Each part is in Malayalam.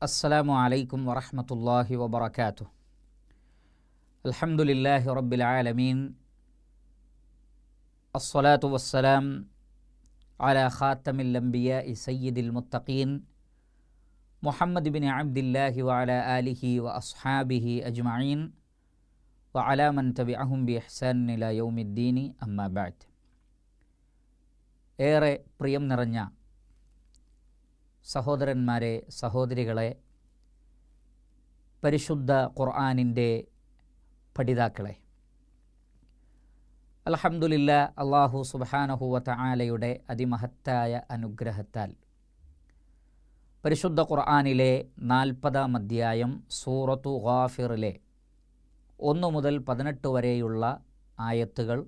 السلام عليكم ورحمة الله وبركاته الحمد لله رب العالمين الصلاة والسلام على خاتم الأنبياء سيد المتقين محمد بن عبد الله وعلى آله وأصحابه أجمعين وعلى من تبعهم بإحسان إلى يوم الدين أما بعد ഏറെ പ്രിയം നിറഞ്ഞ സഹോദരന്മാരെ സഹോദരികളെ പരിശുദ്ധ ഖുർആാനിൻ്റെ പഠിതാക്കളെ അലഹമുല്ല അള്ളാഹു സുബാനഹുവത്ത ആലയുടെ അതിമഹത്തായ അനുഗ്രഹത്താൽ പരിശുദ്ധ ഖുർആാനിലെ നാൽപ്പതാം അധ്യായം സൂറത്തു ഗാഫിറിലെ ഒന്നു മുതൽ പതിനെട്ട് വരെയുള്ള ആയത്തുകൾ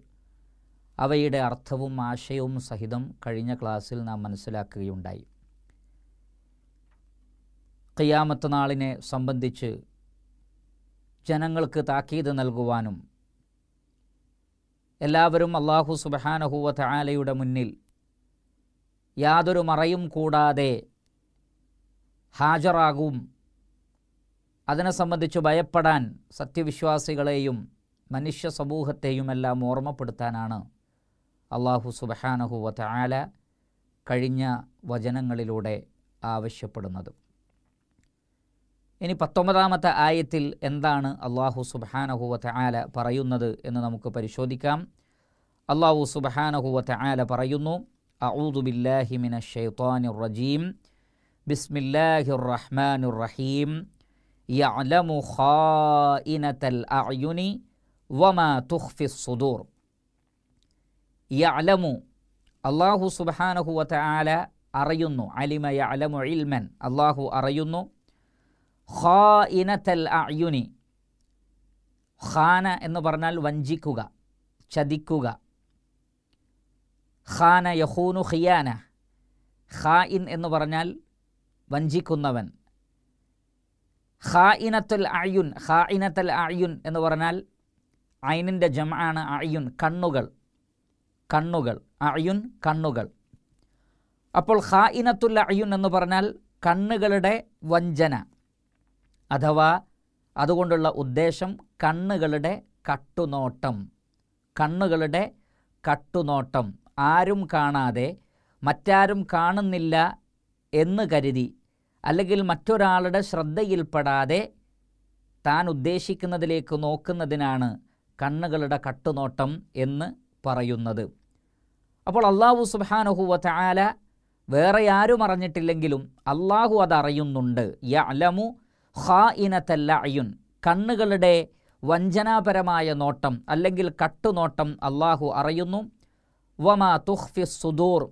അവയുടെ അർത്ഥവും ആശയവും സഹിതം കഴിഞ്ഞ ക്ലാസ്സിൽ നാം മനസ്സിലാക്കുകയുണ്ടായി ഖിയാമത്ത് നാളിനെ സംബന്ധിച്ച് ജനങ്ങൾക്ക് താക്കീത് നൽകുവാനും എല്ലാവരും അള്ളാഹു സുബഹാനഹുവ താലയുടെ മുന്നിൽ യാതൊരു മറയും കൂടാതെ ഹാജറാകും അതിനെ സംബന്ധിച്ച് ഭയപ്പെടാൻ സത്യവിശ്വാസികളെയും മനുഷ്യ സമൂഹത്തെയുമെല്ലാം ഓർമ്മപ്പെടുത്താനാണ് അള്ളാഹു സുബഹാനഹുവ താല കഴിഞ്ഞ വചനങ്ങളിലൂടെ ആവശ്യപ്പെടുന്നത് ഇനി പത്തൊമ്പതാമത്തെ ആയത്തിൽ എന്താണ് അള്ളാഹു സുബാനഹുവത്ത് ആല പറയുന്നത് എന്ന് നമുക്ക് പരിശോധിക്കാം അള്ളാഹു സുബാനഹുവത്ത് ആല പറയുന്നു അഊദുബില്ലാഹിമിന ഷെയ്ത്താനുർ റജീം ബിസ്മില്ലാഹിർ റഹ്മാനുർ റഹീം യഅലമു ഖാഇനതൽ അഅ്യുനി വമാ തുഖ്ഫി സുദൂർ യഅലമു അള്ളാഹു സുബാനഹുവത്ത് ആല അറിയുന്നു അലിമ യഅലമു ഇൽമൻ അള്ളാഹു അറിയുന്നു ഖാഇനത്തൽ ഖാന എന്ന് പറഞ്ഞാൽ വഞ്ചിക്കുക ചതിക്കുക ഖാന യഹൂനു ഖിയാന ഇൻ എന്ന് പറഞ്ഞാൽ വഞ്ചിക്കുന്നവൻ ഖായിനത്തുൽ അയുൻ ഇനത്തൽ അയുൻ എന്ന് പറഞ്ഞാൽ അയിനിൻ്റെ ജമാണ് അയുൻ കണ്ണുകൾ കണ്ണുകൾ അയുൻ കണ്ണുകൾ അപ്പോൾ ഇനത്തുൽ അയുൻ എന്ന് പറഞ്ഞാൽ കണ്ണുകളുടെ വഞ്ചന അഥവാ അതുകൊണ്ടുള്ള ഉദ്ദേശം കണ്ണുകളുടെ കട്ടുനോട്ടം കണ്ണുകളുടെ കട്ടുനോട്ടം ആരും കാണാതെ മറ്റാരും കാണുന്നില്ല എന്ന് കരുതി അല്ലെങ്കിൽ മറ്റൊരാളുടെ ശ്രദ്ധയിൽപ്പെടാതെ താൻ ഉദ്ദേശിക്കുന്നതിലേക്ക് നോക്കുന്നതിനാണ് കണ്ണുകളുടെ കട്ടുനോട്ടം എന്ന് പറയുന്നത് അപ്പോൾ അള്ളാഹു സുബാനുഹുവ ചായാല വേറെ ആരും അറിഞ്ഞിട്ടില്ലെങ്കിലും അള്ളാഹു അതറിയുന്നുണ്ട് യ അലമു ഹാ ഇനത്തല്ല അയുൻ കണ്ണുകളുടെ വഞ്ചനാപരമായ നോട്ടം അല്ലെങ്കിൽ കട്ടുനോട്ടം അള്ളാഹു അറിയുന്നു വമാ തുഹ്ഫി സുദൂർ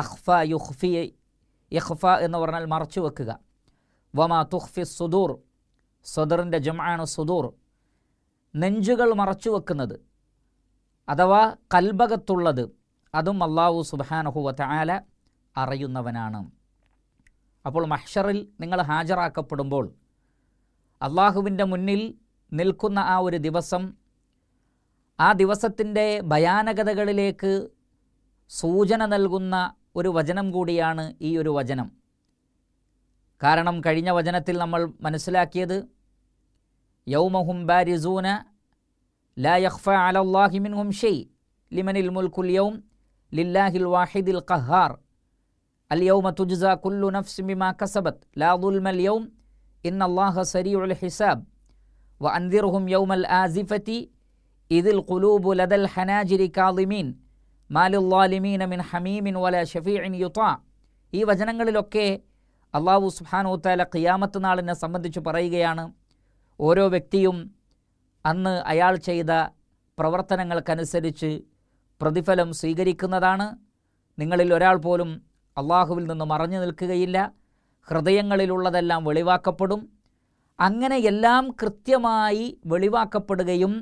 അഹ്ഫ യുഹ്ഫി ഇഹ്ഫ എന്ന് പറഞ്ഞാൽ മറച്ചു വെക്കുക വമാ തുഹ്ഫി സുദൂർ സുദറിൻ്റെ ജുമാണ് സുദൂർ നെഞ്ചുകൾ മറച്ചു വെക്കുന്നത് അഥവാ കൽബകത്തുള്ളത് അതും അള്ളാഹു സുബാനഹു തായാല അറിയുന്നവനാണ് അപ്പോൾ മഹ്ഷറിൽ നിങ്ങൾ ഹാജരാക്കപ്പെടുമ്പോൾ അള്ളാഹുവിൻ്റെ മുന്നിൽ നിൽക്കുന്ന ആ ഒരു ദിവസം ആ ദിവസത്തിൻ്റെ ഭയാനകതകളിലേക്ക് സൂചന നൽകുന്ന ഒരു വചനം കൂടിയാണ് ഈ ഒരു വചനം കാരണം കഴിഞ്ഞ വചനത്തിൽ നമ്മൾ മനസ്സിലാക്കിയത് യൗമഹും ബാരിസൂന ലാ യഖ്ഫ അലല്ലാഹിമിൻഹും ഷെയ് ലിമനിൽ മുൽക്കുൽ യൗം ലില്ലാഹിൽ വാഹിദിൽ ഖഹാർ അൽ യൗമ തുജ്സ കുല്ലു നഫ്സിമിമാ കസബത്ത് ലാ ദുൽമൽ യൗം ഹിസാബ് യൗമൽ ഖുലൂബു ലദൽ ഹനാജിരി കാളിമീൻ മിൻ ഹമീമിൻ ഷഫീഇൻ ഈ വചനങ്ങളിലൊക്കെ അള്ളാഹു സുഹാനോത്താല ഖിയാമത്ത് നാളിനെ സംബന്ധിച്ച് പറയുകയാണ് ഓരോ വ്യക്തിയും അന്ന് അയാൾ ചെയ്ത പ്രവർത്തനങ്ങൾക്കനുസരിച്ച് പ്രതിഫലം സ്വീകരിക്കുന്നതാണ് നിങ്ങളിൽ ഒരാൾ പോലും അള്ളാഹുവിൽ നിന്ന് മറഞ്ഞു നിൽക്കുകയില്ല ഹൃദയങ്ങളിലുള്ളതെല്ലാം വെളിവാക്കപ്പെടും അങ്ങനെ എല്ലാം കൃത്യമായി വെളിവാക്കപ്പെടുകയും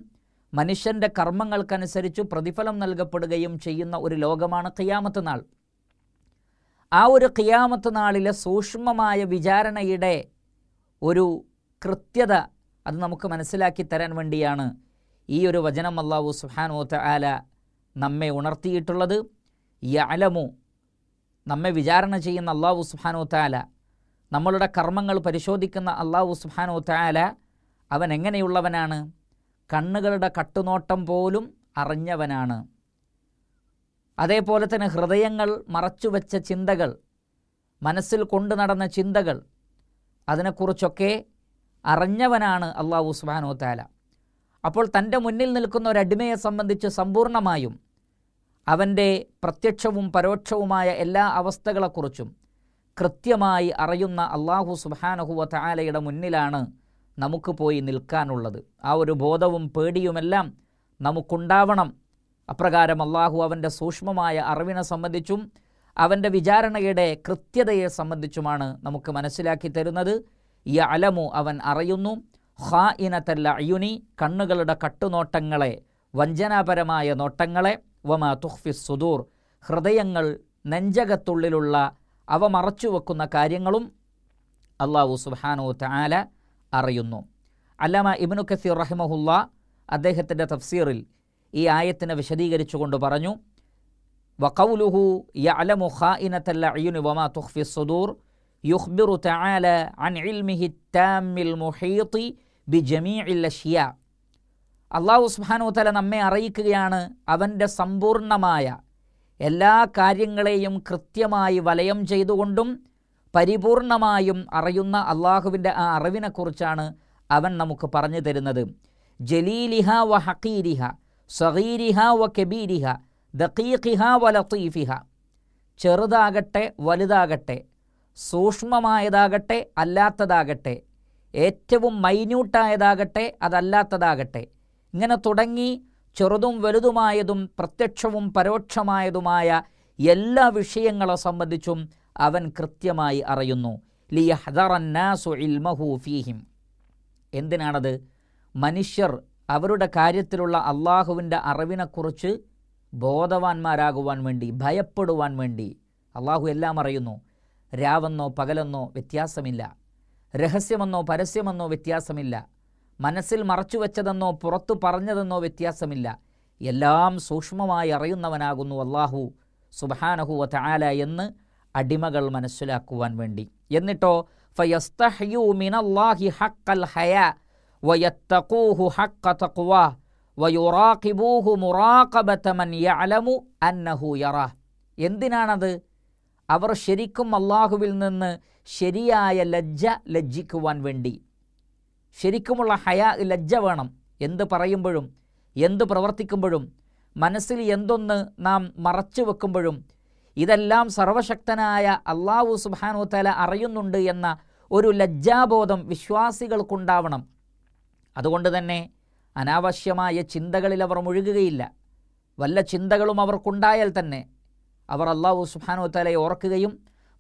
മനുഷ്യൻ്റെ കർമ്മങ്ങൾക്കനുസരിച്ച് പ്രതിഫലം നൽകപ്പെടുകയും ചെയ്യുന്ന ഒരു ലോകമാണ് ഖിയാമത്ത് നാൾ ആ ഒരു ഖിയാമത്ത് നാളിലെ സൂക്ഷ്മമായ വിചാരണയുടെ ഒരു കൃത്യത അത് നമുക്ക് മനസ്സിലാക്കി തരാൻ വേണ്ടിയാണ് ഈ ഒരു വചനം അള്ളാഹു സുഹാനോത്ത ആല നമ്മെ ഉണർത്തിയിട്ടുള്ളത് അലമു നമ്മെ വിചാരണ ചെയ്യുന്ന അള്ളാഹു സുഹാനോത്ത ആല നമ്മളുടെ കർമ്മങ്ങൾ പരിശോധിക്കുന്ന അള്ളാഹു സുഹാനു താല അവൻ എങ്ങനെയുള്ളവനാണ് കണ്ണുകളുടെ കട്ടുനോട്ടം പോലും അറിഞ്ഞവനാണ് അതേപോലെ തന്നെ ഹൃദയങ്ങൾ മറച്ചുവെച്ച ചിന്തകൾ മനസ്സിൽ കൊണ്ടു നടന്ന ചിന്തകൾ അതിനെക്കുറിച്ചൊക്കെ അറിഞ്ഞവനാണ് അള്ളാഹു സുബാനോ താല അപ്പോൾ തൻ്റെ മുന്നിൽ നിൽക്കുന്ന ഒരു അടിമയെ സംബന്ധിച്ച് സമ്പൂർണ്ണമായും അവൻ്റെ പ്രത്യക്ഷവും പരോക്ഷവുമായ എല്ലാ അവസ്ഥകളെക്കുറിച്ചും കൃത്യമായി അറിയുന്ന അള്ളാഹു സുബാനഹുവ താലയുടെ മുന്നിലാണ് നമുക്ക് പോയി നിൽക്കാനുള്ളത് ആ ഒരു ബോധവും പേടിയുമെല്ലാം നമുക്കുണ്ടാവണം അപ്രകാരം അള്ളാഹു അവൻ്റെ സൂക്ഷ്മമായ അറിവിനെ സംബന്ധിച്ചും അവൻ്റെ വിചാരണയുടെ കൃത്യതയെ സംബന്ധിച്ചുമാണ് നമുക്ക് മനസ്സിലാക്കി തരുന്നത് ഈ അലമു അവൻ അറിയുന്നു ഹാ ഇനത്തല്ല അയുനി കണ്ണുകളുടെ കട്ടുനോട്ടങ്ങളെ വഞ്ചനാപരമായ നോട്ടങ്ങളെ വമ തുഹ്ഫിസ് സുദൂർ ഹൃദയങ്ങൾ നെഞ്ചകത്തുള്ളിലുള്ള അവ മറച്ചു വെക്കുന്ന കാര്യങ്ങളും അള്ളാഹു സുബാനു താല അറിയുന്നു അല്ലാമ ഇബ്നു കസീർ റഹിമഹുല്ല അദ്ദേഹത്തിൻ്റെ തഫ്സീറിൽ ഈ ആയത്തിനെ വിശദീകരിച്ചുകൊണ്ട് പറഞ്ഞു വഖൗലുഹു യഅലമു ഖായിനത്തൽ അയ്യുനി വമാ തുഖ്ഫി സുദൂർ യുഖ്ബിറു തആല അൻ ഇൽമിഹി താമിൽ മുഹീതി ബിജമീഇൽ അഷ്യാ അല്ലാഹു സുബ്ഹാനഹു തആല നമ്മെ അറിയിക്കുകയാണ് അവൻ്റെ സമ്പൂർണ്ണമായ എല്ലാ കാര്യങ്ങളെയും കൃത്യമായി വലയം ചെയ്തുകൊണ്ടും പരിപൂർണമായും അറിയുന്ന അള്ളാഹുവിൻ്റെ ആ അറിവിനെക്കുറിച്ചാണ് അവൻ നമുക്ക് പറഞ്ഞു തരുന്നത് ജലീലിഹ വ ഹക്കീരിഹ സഹീരിഹ വ കബീരിഹ ദഖീഖിഹ വ ലത്തീഫിഹ ചെറുതാകട്ടെ വലുതാകട്ടെ സൂക്ഷ്മമായതാകട്ടെ അല്ലാത്തതാകട്ടെ ഏറ്റവും മൈന്യൂട്ടായതാകട്ടെ അതല്ലാത്തതാകട്ടെ ഇങ്ങനെ തുടങ്ങി ചെറുതും വലുതുമായതും പ്രത്യക്ഷവും പരോക്ഷമായതുമായ എല്ലാ വിഷയങ്ങളെ സംബന്ധിച്ചും അവൻ കൃത്യമായി അറിയുന്നു ലിയഹദറന്നാസു ഇൽമഹു ഫീഹിം എന്തിനാണത് മനുഷ്യർ അവരുടെ കാര്യത്തിലുള്ള അള്ളാഹുവിൻ്റെ അറിവിനെക്കുറിച്ച് ബോധവാന്മാരാകുവാൻ വേണ്ടി ഭയപ്പെടുവാൻ വേണ്ടി അള്ളാഹു എല്ലാം അറിയുന്നു രാവെന്നോ പകലെന്നോ വ്യത്യാസമില്ല രഹസ്യമെന്നോ പരസ്യമെന്നോ വ്യത്യാസമില്ല മനസ്സിൽ മറച്ചുവെച്ചതെന്നോ പുറത്തു പറഞ്ഞതെന്നോ വ്യത്യാസമില്ല എല്ലാം സൂക്ഷ്മമായി അറിയുന്നവനാകുന്നു അള്ളാഹു സുബാനഹു വാല എന്ന് അടിമകൾ മനസ്സിലാക്കുവാൻ വേണ്ടി എന്നിട്ടോ ഫയസ്തഹ്യു മിനല്ലാഹി വയുറാഖിബൂഹു മുറാഖബത മൻ അന്നഹു എന്തിനാണത് അവർ ശരിക്കും അള്ളാഹുവിൽ നിന്ന് ശരിയായ ലജ്ജ ലജ്ജിക്കുവാൻ വേണ്ടി ശരിക്കുമുള്ള ഹയ ലജ്ജ വേണം എന്ത് പറയുമ്പോഴും എന്ത് പ്രവർത്തിക്കുമ്പോഴും മനസ്സിൽ എന്തൊന്ന് നാം മറച്ചു വെക്കുമ്പോഴും ഇതെല്ലാം സർവശക്തനായ അള്ളാഹു സുബാനു തല അറിയുന്നുണ്ട് എന്ന ഒരു ലജ്ജാബോധം വിശ്വാസികൾക്കുണ്ടാവണം അതുകൊണ്ട് തന്നെ അനാവശ്യമായ ചിന്തകളിൽ അവർ മുഴുകുകയില്ല വല്ല ചിന്തകളും അവർക്കുണ്ടായാൽ തന്നെ അവർ അള്ളാഹു സുബാനു തലയെ ഓർക്കുകയും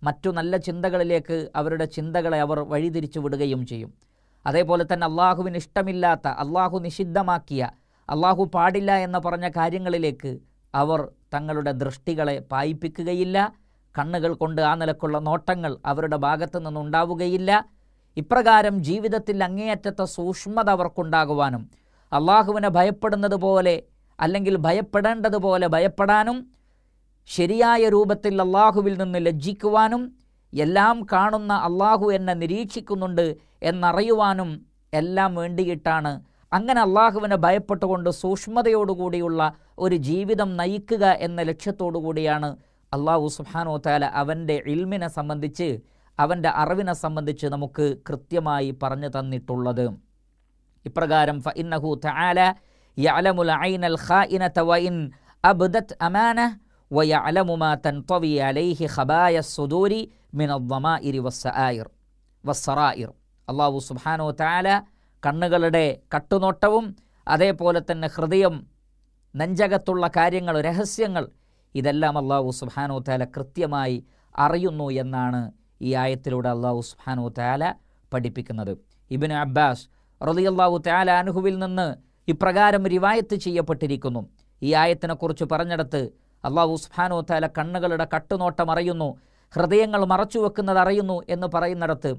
മറ്റു നല്ല ചിന്തകളിലേക്ക് അവരുടെ ചിന്തകളെ അവർ വഴിതിരിച്ചു വിടുകയും ചെയ്യും അതേപോലെ തന്നെ അള്ളാഹുവിന് ഇഷ്ടമില്ലാത്ത അള്ളാഹു നിഷിദ്ധമാക്കിയ അള്ളാഹു പാടില്ല എന്ന് പറഞ്ഞ കാര്യങ്ങളിലേക്ക് അവർ തങ്ങളുടെ ദൃഷ്ടികളെ പായിപ്പിക്കുകയില്ല കണ്ണുകൾ കൊണ്ട് ആ നിലക്കുള്ള നോട്ടങ്ങൾ അവരുടെ ഭാഗത്തു നിന്നുണ്ടാവുകയില്ല ഇപ്രകാരം ജീവിതത്തിൽ അങ്ങേയറ്റത്തെ സൂക്ഷ്മത അവർക്കുണ്ടാകുവാനും അള്ളാഹുവിനെ ഭയപ്പെടുന്നത് പോലെ അല്ലെങ്കിൽ ഭയപ്പെടേണ്ടതുപോലെ ഭയപ്പെടാനും ശരിയായ രൂപത്തിൽ അള്ളാഹുവിൽ നിന്ന് ലജ്ജിക്കുവാനും എല്ലാം കാണുന്ന അള്ളാഹു എന്നെ നിരീക്ഷിക്കുന്നുണ്ട് എന്നറിയുവാനും എല്ലാം വേണ്ടിയിട്ടാണ് അങ്ങനെ അള്ളാഹുവിനെ ഭയപ്പെട്ടുകൊണ്ട് സൂക്ഷ്മതയോടുകൂടിയുള്ള ഒരു ജീവിതം നയിക്കുക എന്ന ലക്ഷ്യത്തോടു കൂടിയാണ് അള്ളാഹു സുഹാനോ താല അവൻ്റെ ഇൽമിനെ സംബന്ധിച്ച് അവൻ്റെ അറിവിനെ സംബന്ധിച്ച് നമുക്ക് കൃത്യമായി പറഞ്ഞു തന്നിട്ടുള്ളത് ഇപ്രകാരം ഫ ഇന്നഹു താല യലമുൽ ഐനൽ ഖാഇന തവഇൻ അള്ളാഹു സുബാനോ താല കണ്ണുകളുടെ കട്ടുനോട്ടവും അതേപോലെ തന്നെ ഹൃദയം നെഞ്ചകത്തുള്ള കാര്യങ്ങൾ രഹസ്യങ്ങൾ ഇതെല്ലാം അള്ളാഹു സുബാനോ താല കൃത്യമായി അറിയുന്നു എന്നാണ് ഈ ആയത്തിലൂടെ അള്ളാഹു സുബാനോ താല പഠിപ്പിക്കുന്നത് ഇബിൻ അബ്ബാസ് അള്ളാഹു താല അനുഹുവിൽ നിന്ന് ഇപ്രകാരം റിവായത്ത് ചെയ്യപ്പെട്ടിരിക്കുന്നു ഈ ആയത്തിനെക്കുറിച്ച് പറഞ്ഞെടുത്ത് അള്ളാഹു സുബാനോ താല കണ്ണുകളുടെ കട്ടുനോട്ടം അറിയുന്നു ഹൃദയങ്ങൾ മറച്ചു വെക്കുന്നത് അറിയുന്നു എന്ന് പറയുന്നിടത്ത്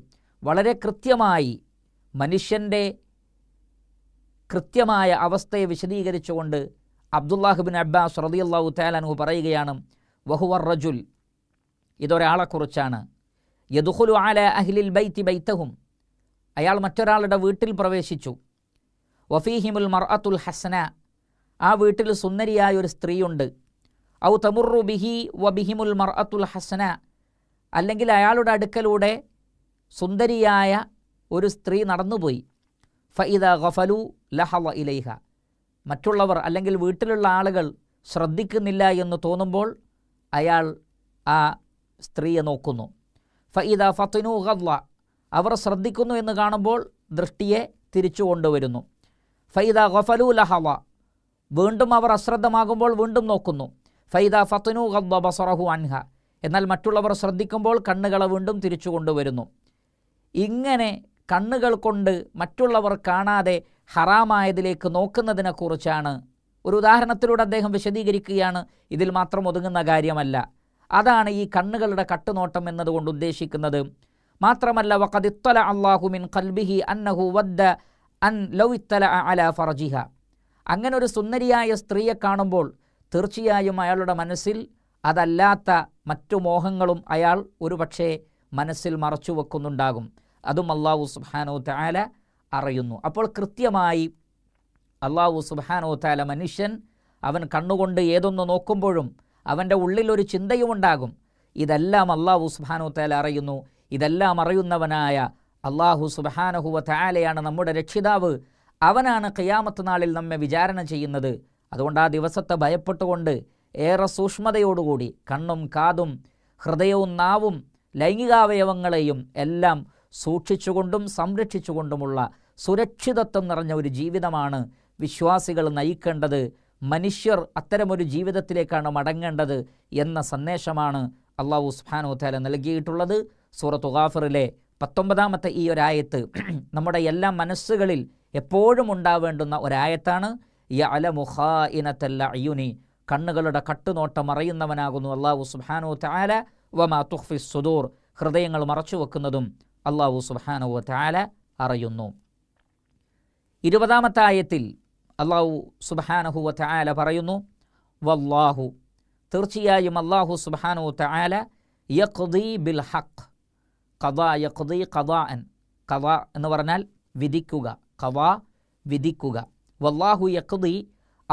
വളരെ കൃത്യമായി മനുഷ്യൻ്റെ കൃത്യമായ അവസ്ഥയെ വിശദീകരിച്ചുകൊണ്ട് അബ്ദുല്ലാഹുബിൻ അബ്ബാസ് റതിയല്ലാഹു താലാനു പറയുകയാണ് വഹുവർ റജുൽ ഇതൊരാളെക്കുറിച്ചാണ് യദുഹുലു ആല അഹ്ലിൽ ബൈത്തി ബൈത്തഹും അയാൾ മറ്റൊരാളുടെ വീട്ടിൽ പ്രവേശിച്ചു വഫീഹിമുൽ മർഅത്തുൽ ഹസന ആ വീട്ടിൽ സുന്ദരിയായ ഒരു സ്ത്രീയുണ്ട് ഔ തമുറു ബിഹി വ ബിഹിമുൽ മർഅത്തുൽ ഹസന അല്ലെങ്കിൽ അയാളുടെ അടുക്കലൂടെ സുന്ദരിയായ ഒരു സ്ത്രീ നടന്നുപോയി ഫഇദ ഖഫലു ലഹവ ഇലൈഹ മറ്റുള്ളവർ അല്ലെങ്കിൽ വീട്ടിലുള്ള ആളുകൾ ശ്രദ്ധിക്കുന്നില്ല എന്ന് തോന്നുമ്പോൾ അയാൾ ആ സ്ത്രീയെ നോക്കുന്നു ഫഇദ ഫത്തിനു ഗദ്ല അവർ ശ്രദ്ധിക്കുന്നു എന്ന് കാണുമ്പോൾ ദൃഷ്ടിയെ തിരിച്ചു കൊണ്ടുവരുന്നു ഫൈദ ഖഫലു ലഹവ വീണ്ടും അവർ അശ്രദ്ധമാകുമ്പോൾ വീണ്ടും നോക്കുന്നു ഫൈദ ഫത്തിനു ഗദ്ല ബസറഹു അൻഹ എന്നാൽ മറ്റുള്ളവർ ശ്രദ്ധിക്കുമ്പോൾ കണ്ണുകളെ വീണ്ടും തിരിച്ചു കൊണ്ടുവരുന്നു ഇങ്ങനെ കണ്ണുകൾ കൊണ്ട് മറ്റുള്ളവർ കാണാതെ ഹറാമായതിലേക്ക് നോക്കുന്നതിനെക്കുറിച്ചാണ് ഒരു ഉദാഹരണത്തിലൂടെ അദ്ദേഹം വിശദീകരിക്കുകയാണ് ഇതിൽ മാത്രം ഒതുങ്ങുന്ന കാര്യമല്ല അതാണ് ഈ കണ്ണുകളുടെ കട്ടുനോട്ടം എന്നതുകൊണ്ട് ഉദ്ദേശിക്കുന്നത് മാത്രമല്ല വഖദിത്തല അള്ളാഹുമിൻ കൽബിഹി അന്നഹു വദ്ദ അൻ ലൗത്തല അല ഫർജിഹ അങ്ങനെ ഒരു സുന്ദരിയായ സ്ത്രീയെ കാണുമ്പോൾ തീർച്ചയായും അയാളുടെ മനസ്സിൽ അതല്ലാത്ത മറ്റു മോഹങ്ങളും അയാൾ ഒരുപക്ഷേ മനസ്സിൽ മറച്ചു വെക്കുന്നുണ്ടാകും അതും അള്ളാഹു സുബാനോ താല അറിയുന്നു അപ്പോൾ കൃത്യമായി അള്ളാഹു സുബാനോ താല മനുഷ്യൻ അവൻ കണ്ണുകൊണ്ട് ഏതൊന്ന് നോക്കുമ്പോഴും അവൻ്റെ ഉള്ളിലൊരു ഉണ്ടാകും ഇതെല്ലാം അള്ളാഹു സുബാനോ താല അറിയുന്നു ഇതെല്ലാം അറിയുന്നവനായ അള്ളാഹു സുബാനഹുവ താലയാണ് നമ്മുടെ രക്ഷിതാവ് അവനാണ് ഖിയാമത്ത് നാളിൽ നമ്മെ വിചാരണ ചെയ്യുന്നത് അതുകൊണ്ട് ആ ദിവസത്തെ ഭയപ്പെട്ടുകൊണ്ട് ഏറെ സൂക്ഷ്മതയോടുകൂടി കണ്ണും കാതും ഹൃദയവും നാവും ലൈംഗികാവയവങ്ങളെയും എല്ലാം സൂക്ഷിച്ചുകൊണ്ടും സംരക്ഷിച്ചുകൊണ്ടുമുള്ള സുരക്ഷിതത്വം നിറഞ്ഞ ഒരു ജീവിതമാണ് വിശ്വാസികൾ നയിക്കേണ്ടത് മനുഷ്യർ അത്തരമൊരു ജീവിതത്തിലേക്കാണ് മടങ്ങേണ്ടത് എന്ന സന്ദേശമാണ് അള്ളാഹു സുഹാനോ തേല നൽകിയിട്ടുള്ളത് സൂറത്ത് ഗാഫറിലെ പത്തൊമ്പതാമത്തെ ഈ ഒരായത്ത് നമ്മുടെ എല്ലാ മനസ്സുകളിൽ എപ്പോഴും ഉണ്ടാവേണ്ടുന്ന ഒരായത്താണ് യലമുഖാ ഇനത്തല്ല അയ്യുനി കണ്ണുകളുടെ കട്ടുനോട്ടം അറിയുന്നവനാകുന്നു അള്ളാഹു സുഹാനോ താല വമാ തുഹ്ഫി സുദൂർ ഹൃദയങ്ങൾ മറച്ചു വെക്കുന്നതും അള്ളാഹു സുബാനവ താല അറിയുന്നു ആയത്തിൽ അള്ളാഹു സുബാനഹുവ താല പറയുന്നു വല്ലാഹു തീർച്ചയായും അള്ളാഹു സുബാനു താല യഖ്ദി ബിൽ ഹഖ് ഖദാ യഖ്ദി കഥാ അൻ കഥാ എന്ന് പറഞ്ഞാൽ വിധിക്കുക കവാ വിധിക്കുക വല്ലാഹു യഖ്ദി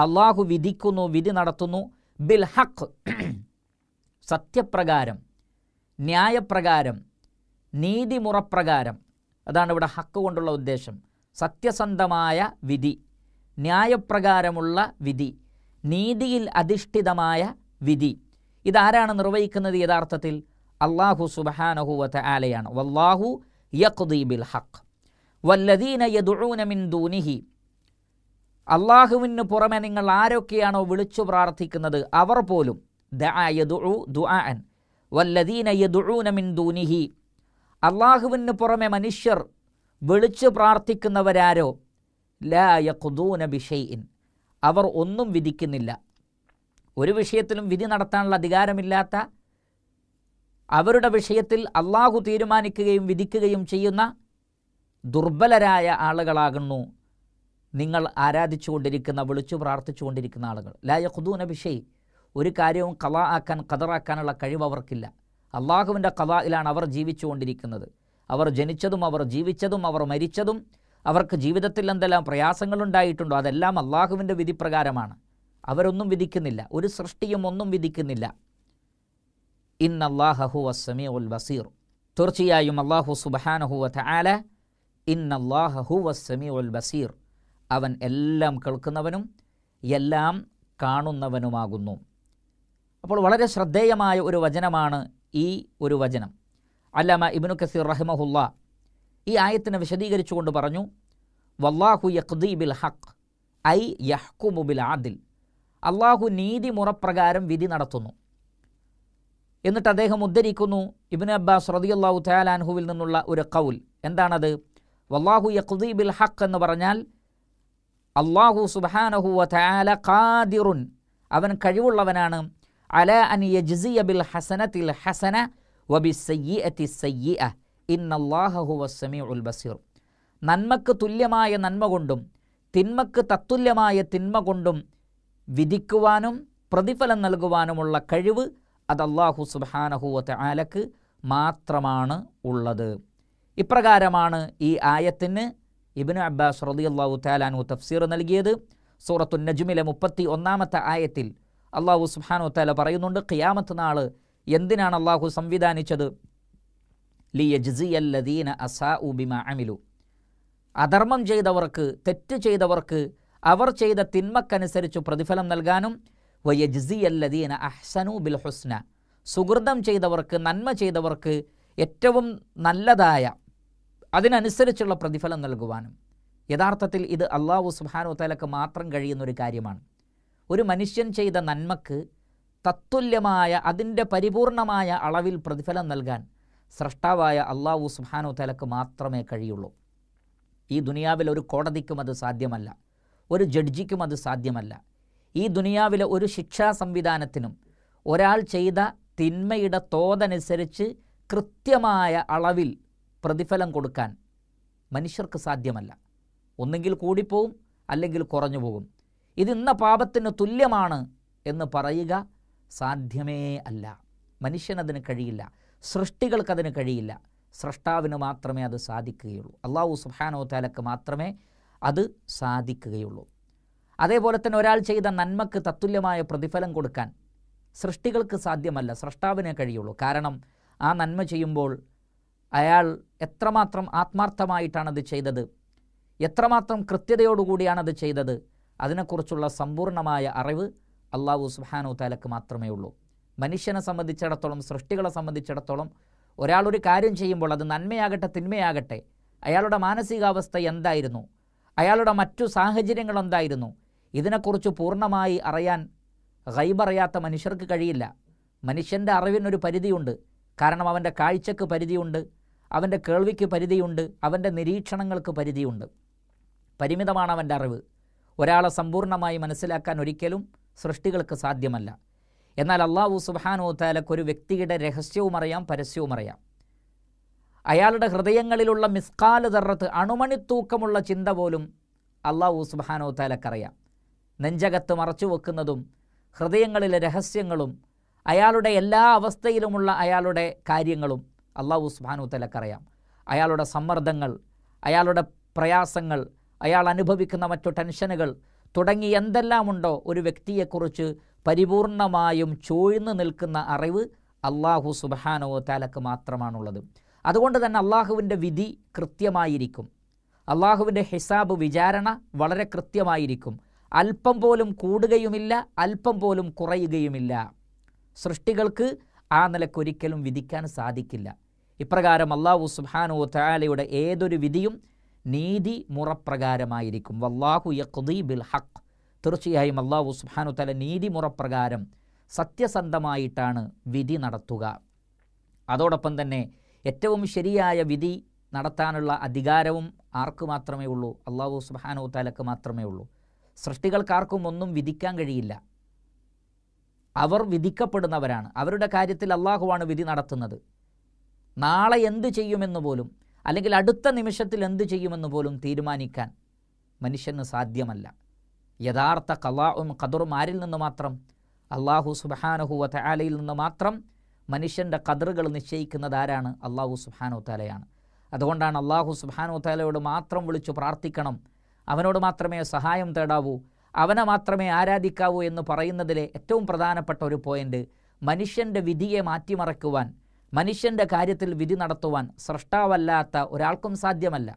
അള്ളാഹു വിധിക്കുന്നു വിധി നടത്തുന്നു ബിൽ ഹഖ് സത്യപ്രകാരം ന്യായപ്രകാരം നീതിമുറപ്രകാരം അതാണ് ഇവിടെ ഹക്ക് കൊണ്ടുള്ള ഉദ്ദേശം സത്യസന്ധമായ വിധി ന്യായപ്രകാരമുള്ള വിധി നീതിയിൽ അധിഷ്ഠിതമായ വിധി ഇതാരാണ് നിർവഹിക്കുന്നത് യഥാർത്ഥത്തിൽ അള്ളാഹു സുബഹാനഹുവത്ത് ആലയാണ് വല്ലാഹു യഖുദീബിൽ ഹക്ക് വല്ലദീന യദുഴൂനമിൻ ദൂനിഹി അള്ളാഹുവിന് പുറമെ നിങ്ങൾ ആരൊക്കെയാണോ വിളിച്ചു പ്രാർത്ഥിക്കുന്നത് അവർ പോലും ദുആൻ വല്ലദീന യദുഴൂനമിന്ദൂനിഹി അള്ളാഹുവിന് പുറമെ മനുഷ്യർ വിളിച്ചു പ്രാർത്ഥിക്കുന്നവരാരോ ലയഖുദൂന ബിഷയിൻ അവർ ഒന്നും വിധിക്കുന്നില്ല ഒരു വിഷയത്തിലും വിധി നടത്താനുള്ള അധികാരമില്ലാത്ത അവരുടെ വിഷയത്തിൽ അള്ളാഹു തീരുമാനിക്കുകയും വിധിക്കുകയും ചെയ്യുന്ന ദുർബലരായ ആളുകളാകുന്നു നിങ്ങൾ ആരാധിച്ചുകൊണ്ടിരിക്കുന്ന വിളിച്ചു പ്രാർത്ഥിച്ചുകൊണ്ടിരിക്കുന്ന ആളുകൾ ലായ ഖുദൂന ബിഷൈ ഒരു കാര്യവും കഥ ആക്കാൻ കതറാക്കാനുള്ള കഴിവ് അവർക്കില്ല അള്ളാഹുവിൻ്റെ കഥയിലാണ് അവർ ജീവിച്ചുകൊണ്ടിരിക്കുന്നത് അവർ ജനിച്ചതും അവർ ജീവിച്ചതും അവർ മരിച്ചതും അവർക്ക് ജീവിതത്തിൽ എന്തെല്ലാം പ്രയാസങ്ങളുണ്ടായിട്ടുണ്ടോ അതെല്ലാം അള്ളാഹുവിൻ്റെ വിധിപ്രകാരമാണ് അവരൊന്നും വിധിക്കുന്നില്ല ഒരു സൃഷ്ടിയും ഒന്നും വിധിക്കുന്നില്ല ഇന്നല്ലാഹു വസ്സമി ഉൽ ബസീർ തീർച്ചയായും അള്ളാഹു സുബാനഹു വല ഇന്നല്ലാഹു വസ്സമി ഉൽ ബസീർ അവൻ എല്ലാം കേൾക്കുന്നവനും എല്ലാം കാണുന്നവനുമാകുന്നു അപ്പോൾ വളരെ ശ്രദ്ധേയമായ ഒരു വചനമാണ് ഈ ഒരു വചനം അല്ലാമ ഇബിനു കസീർ റഹിമഹുല്ല ഈ ആയത്തിനെ വിശദീകരിച്ചുകൊണ്ട് പറഞ്ഞു വല്ലാഹു യഖ്ദി ബിൽ ഹഖ് ഐ യഹ്കുമു ബിൽ ആദിൽ അള്ളാഹു നീതിമുറപ്രകാരം വിധി നടത്തുന്നു എന്നിട്ട് അദ്ദേഹം ഉദ്ധരിക്കുന്നു ഇബ്നു അബ്ബാസ് തആല തയാലാൻഹുവിൽ നിന്നുള്ള ഒരു കൗൽ എന്താണത് വല്ലാഹു യഖ്ദി ബിൽ ഹഖ് എന്ന് പറഞ്ഞാൽ അള്ളാഹു സുബാനഹു വ തയാല ഖാദിറുൻ അവൻ കഴിവുള്ളവനാണ് അല അൻ യജ്സിയ ബിൽ ഹസനത്തിൽ ഹസന വബി സയ്യിഅത്തി സയ്യിഅ ഇന്നല്ലാഹു വസ്സമി ഉൽ ബസീർ നന്മക്ക് തുല്യമായ നന്മ കൊണ്ടും തിന്മക്ക് തത്തുല്യമായ തിന്മ കൊണ്ടും വിധിക്കുവാനും പ്രതിഫലം നൽകുവാനുമുള്ള കഴിവ് അത് അള്ളാഹു സുബാനഹുവത്ത് ആലക്ക് മാത്രമാണ് ഉള്ളത് ഇപ്രകാരമാണ് ഈ ആയത്തിന് ഇബിന് അബ്ബാസ് റതി അള്ളാഹു താലാനു തഫ്സീർ നൽകിയത് സൂറത്തു നജുമിലെ മുപ്പത്തി ഒന്നാമത്തെ ആയത്തിൽ അള്ളാഹു സുബാനോ തല പറയുന്നുണ്ട് ഖിയാമത്ത് നാൾ എന്തിനാണ് അള്ളാഹു സംവിധാനിച്ചത് അമിലു അധർമ്മം ചെയ്തവർക്ക് തെറ്റ് ചെയ്തവർക്ക് അവർ ചെയ്ത തിന്മക്കനുസരിച്ച് പ്രതിഫലം നൽകാനും വയജ്സിയല്ലദീന അഹ്സനു ബിൽ ഹുസ്ന സുഹൃതം ചെയ്തവർക്ക് നന്മ ചെയ്തവർക്ക് ഏറ്റവും നല്ലതായ അതിനനുസരിച്ചുള്ള പ്രതിഫലം നൽകുവാനും യഥാർത്ഥത്തിൽ ഇത് അള്ളാഹു സുബാനു തലക്ക് മാത്രം കഴിയുന്നൊരു കാര്യമാണ് ഒരു മനുഷ്യൻ ചെയ്ത നന്മക്ക് തത്തുല്യമായ അതിൻ്റെ പരിപൂർണമായ അളവിൽ പ്രതിഫലം നൽകാൻ സൃഷ്ടാവായ അള്ളാഹു സുഹാനോ തലക്ക് മാത്രമേ കഴിയുള്ളൂ ഈ ദുനിയാവിൽ ഒരു കോടതിക്കും അത് സാധ്യമല്ല ഒരു ജഡ്ജിക്കും അത് സാധ്യമല്ല ഈ ദുനിയാവിലെ ഒരു ശിക്ഷാ സംവിധാനത്തിനും ഒരാൾ ചെയ്ത തിന്മയുടെ തോതനുസരിച്ച് കൃത്യമായ അളവിൽ പ്രതിഫലം കൊടുക്കാൻ മനുഷ്യർക്ക് സാധ്യമല്ല ഒന്നെങ്കിൽ കൂടിപ്പോവും അല്ലെങ്കിൽ കുറഞ്ഞു പോകും ഇതിന്ന പാപത്തിന് തുല്യമാണ് എന്ന് പറയുക സാധ്യമേ അല്ല മനുഷ്യനതിന് കഴിയില്ല സൃഷ്ടികൾക്കതിന് കഴിയില്ല സൃഷ്ടാവിന് മാത്രമേ അത് സാധിക്കുകയുള്ളൂ അള്ളാഹു സുഹാനോ താലക്ക് മാത്രമേ അത് സാധിക്കുകയുള്ളൂ അതേപോലെ തന്നെ ഒരാൾ ചെയ്ത നന്മക്ക് തത്തുല്യമായ പ്രതിഫലം കൊടുക്കാൻ സൃഷ്ടികൾക്ക് സാധ്യമല്ല സൃഷ്ടാവിനെ കഴിയുള്ളൂ കാരണം ആ നന്മ ചെയ്യുമ്പോൾ അയാൾ എത്രമാത്രം ആത്മാർത്ഥമായിട്ടാണത് ചെയ്തത് എത്രമാത്രം കൃത്യതയോടുകൂടിയാണത് ചെയ്തത് അതിനെക്കുറിച്ചുള്ള സമ്പൂർണ്ണമായ അറിവ് അള്ളാഹു സുബാനു താലക്ക് മാത്രമേ ഉള്ളൂ മനുഷ്യനെ സംബന്ധിച്ചിടത്തോളം സൃഷ്ടികളെ സംബന്ധിച്ചിടത്തോളം ഒരാളൊരു കാര്യം ചെയ്യുമ്പോൾ അത് നന്മയാകട്ടെ തിന്മയാകട്ടെ അയാളുടെ മാനസികാവസ്ഥ എന്തായിരുന്നു അയാളുടെ മറ്റു സാഹചര്യങ്ങൾ എന്തായിരുന്നു ഇതിനെക്കുറിച്ച് പൂർണ്ണമായി അറിയാൻ ഹൈബറിയാത്ത മനുഷ്യർക്ക് കഴിയില്ല മനുഷ്യൻ്റെ അറിവിനൊരു പരിധിയുണ്ട് കാരണം അവൻ്റെ കാഴ്ചക്ക് പരിധിയുണ്ട് അവൻ്റെ കേൾവിക്ക് പരിധിയുണ്ട് അവൻ്റെ നിരീക്ഷണങ്ങൾക്ക് പരിധിയുണ്ട് പരിമിതമാണ് അവൻ്റെ അറിവ് ഒരാളെ സമ്പൂർണ്ണമായി മനസ്സിലാക്കാൻ ഒരിക്കലും സൃഷ്ടികൾക്ക് സാധ്യമല്ല എന്നാൽ അള്ളാഹു സുബാനോ താലക്ക് ഒരു വ്യക്തിയുടെ രഹസ്യവും അറിയാം പരസ്യവും അറിയാം അയാളുടെ ഹൃദയങ്ങളിലുള്ള മിസ്കാല ദർറത്ത് അണുമണിത്തൂക്കമുള്ള ചിന്ത പോലും അള്ളാഹു സുബാനോ താലക്കറിയാം നെഞ്ചകത്ത് മറച്ചു വെക്കുന്നതും ഹൃദയങ്ങളിലെ രഹസ്യങ്ങളും അയാളുടെ എല്ലാ അവസ്ഥയിലുമുള്ള അയാളുടെ കാര്യങ്ങളും അള്ളാഹു സുബാനു തലക്കറിയാം അയാളുടെ സമ്മർദ്ദങ്ങൾ അയാളുടെ പ്രയാസങ്ങൾ അയാൾ അനുഭവിക്കുന്ന മറ്റു ടെൻഷനുകൾ തുടങ്ങി എന്തെല്ലാമുണ്ടോ ഒരു വ്യക്തിയെക്കുറിച്ച് പരിപൂർണമായും ചൂഴ്ന്നു നിൽക്കുന്ന അറിവ് അള്ളാഹു സുബാനോ താലക്ക് മാത്രമാണുള്ളത് അതുകൊണ്ട് തന്നെ അള്ളാഹുവിൻ്റെ വിധി കൃത്യമായിരിക്കും അള്ളാഹുവിൻ്റെ ഹിസാബ് വിചാരണ വളരെ കൃത്യമായിരിക്കും അല്പം പോലും കൂടുകയുമില്ല അല്പം പോലും കുറയുകയുമില്ല സൃഷ്ടികൾക്ക് ആ നിലക്കൊരിക്കലും വിധിക്കാൻ സാധിക്കില്ല ഇപ്രകാരം അള്ളാഹു സുബാനോ താലയുടെ ഏതൊരു വിധിയും നീതി മുറപ്രകാരമായിരിക്കും വല്ലാഹു യഖ്ദി ബിൽ ഹഖ് തീർച്ചയായും അള്ളാഹു സുബ്ഹാനഹു തല നീതി മുറപ്രകാരം സത്യസന്ധമായിട്ടാണ് വിധി നടത്തുക അതോടൊപ്പം തന്നെ ഏറ്റവും ശരിയായ വിധി നടത്താനുള്ള അധികാരവും ആർക്ക് മാത്രമേ ഉള്ളൂ അള്ളാഹു സുബ്ഹാനഹു താലക്ക് മാത്രമേ ഉള്ളൂ സൃഷ്ടികൾക്കാർക്കും ഒന്നും വിധിക്കാൻ കഴിയില്ല അവർ വിധിക്കപ്പെടുന്നവരാണ് അവരുടെ കാര്യത്തിൽ അള്ളാഹുവാണ് വിധി നടത്തുന്നത് നാളെ എന്തു ചെയ്യുമെന്ന് പോലും അല്ലെങ്കിൽ അടുത്ത നിമിഷത്തിൽ എന്ത് ചെയ്യുമെന്ന് പോലും തീരുമാനിക്കാൻ മനുഷ്യന് സാധ്യമല്ല യഥാർത്ഥ കലാവും കതറും ആരിൽ നിന്ന് മാത്രം അള്ളാഹു സുബാനഹു വലയിൽ നിന്ന് മാത്രം മനുഷ്യൻ്റെ കതറുകൾ നിശ്ചയിക്കുന്നത് ആരാണ് അള്ളാഹു സുബാനു തലയാണ് അതുകൊണ്ടാണ് അള്ളാഹു സുബാനു തലയോട് മാത്രം വിളിച്ചു പ്രാർത്ഥിക്കണം അവനോട് മാത്രമേ സഹായം തേടാവൂ അവനെ മാത്രമേ ആരാധിക്കാവൂ എന്ന് പറയുന്നതിലെ ഏറ്റവും പ്രധാനപ്പെട്ട ഒരു പോയിൻ്റ് മനുഷ്യൻ്റെ വിധിയെ മാറ്റിമറക്കുവാൻ മനുഷ്യൻ്റെ കാര്യത്തിൽ വിധി നടത്തുവാൻ സൃഷ്ടാവല്ലാത്ത ഒരാൾക്കും സാധ്യമല്ല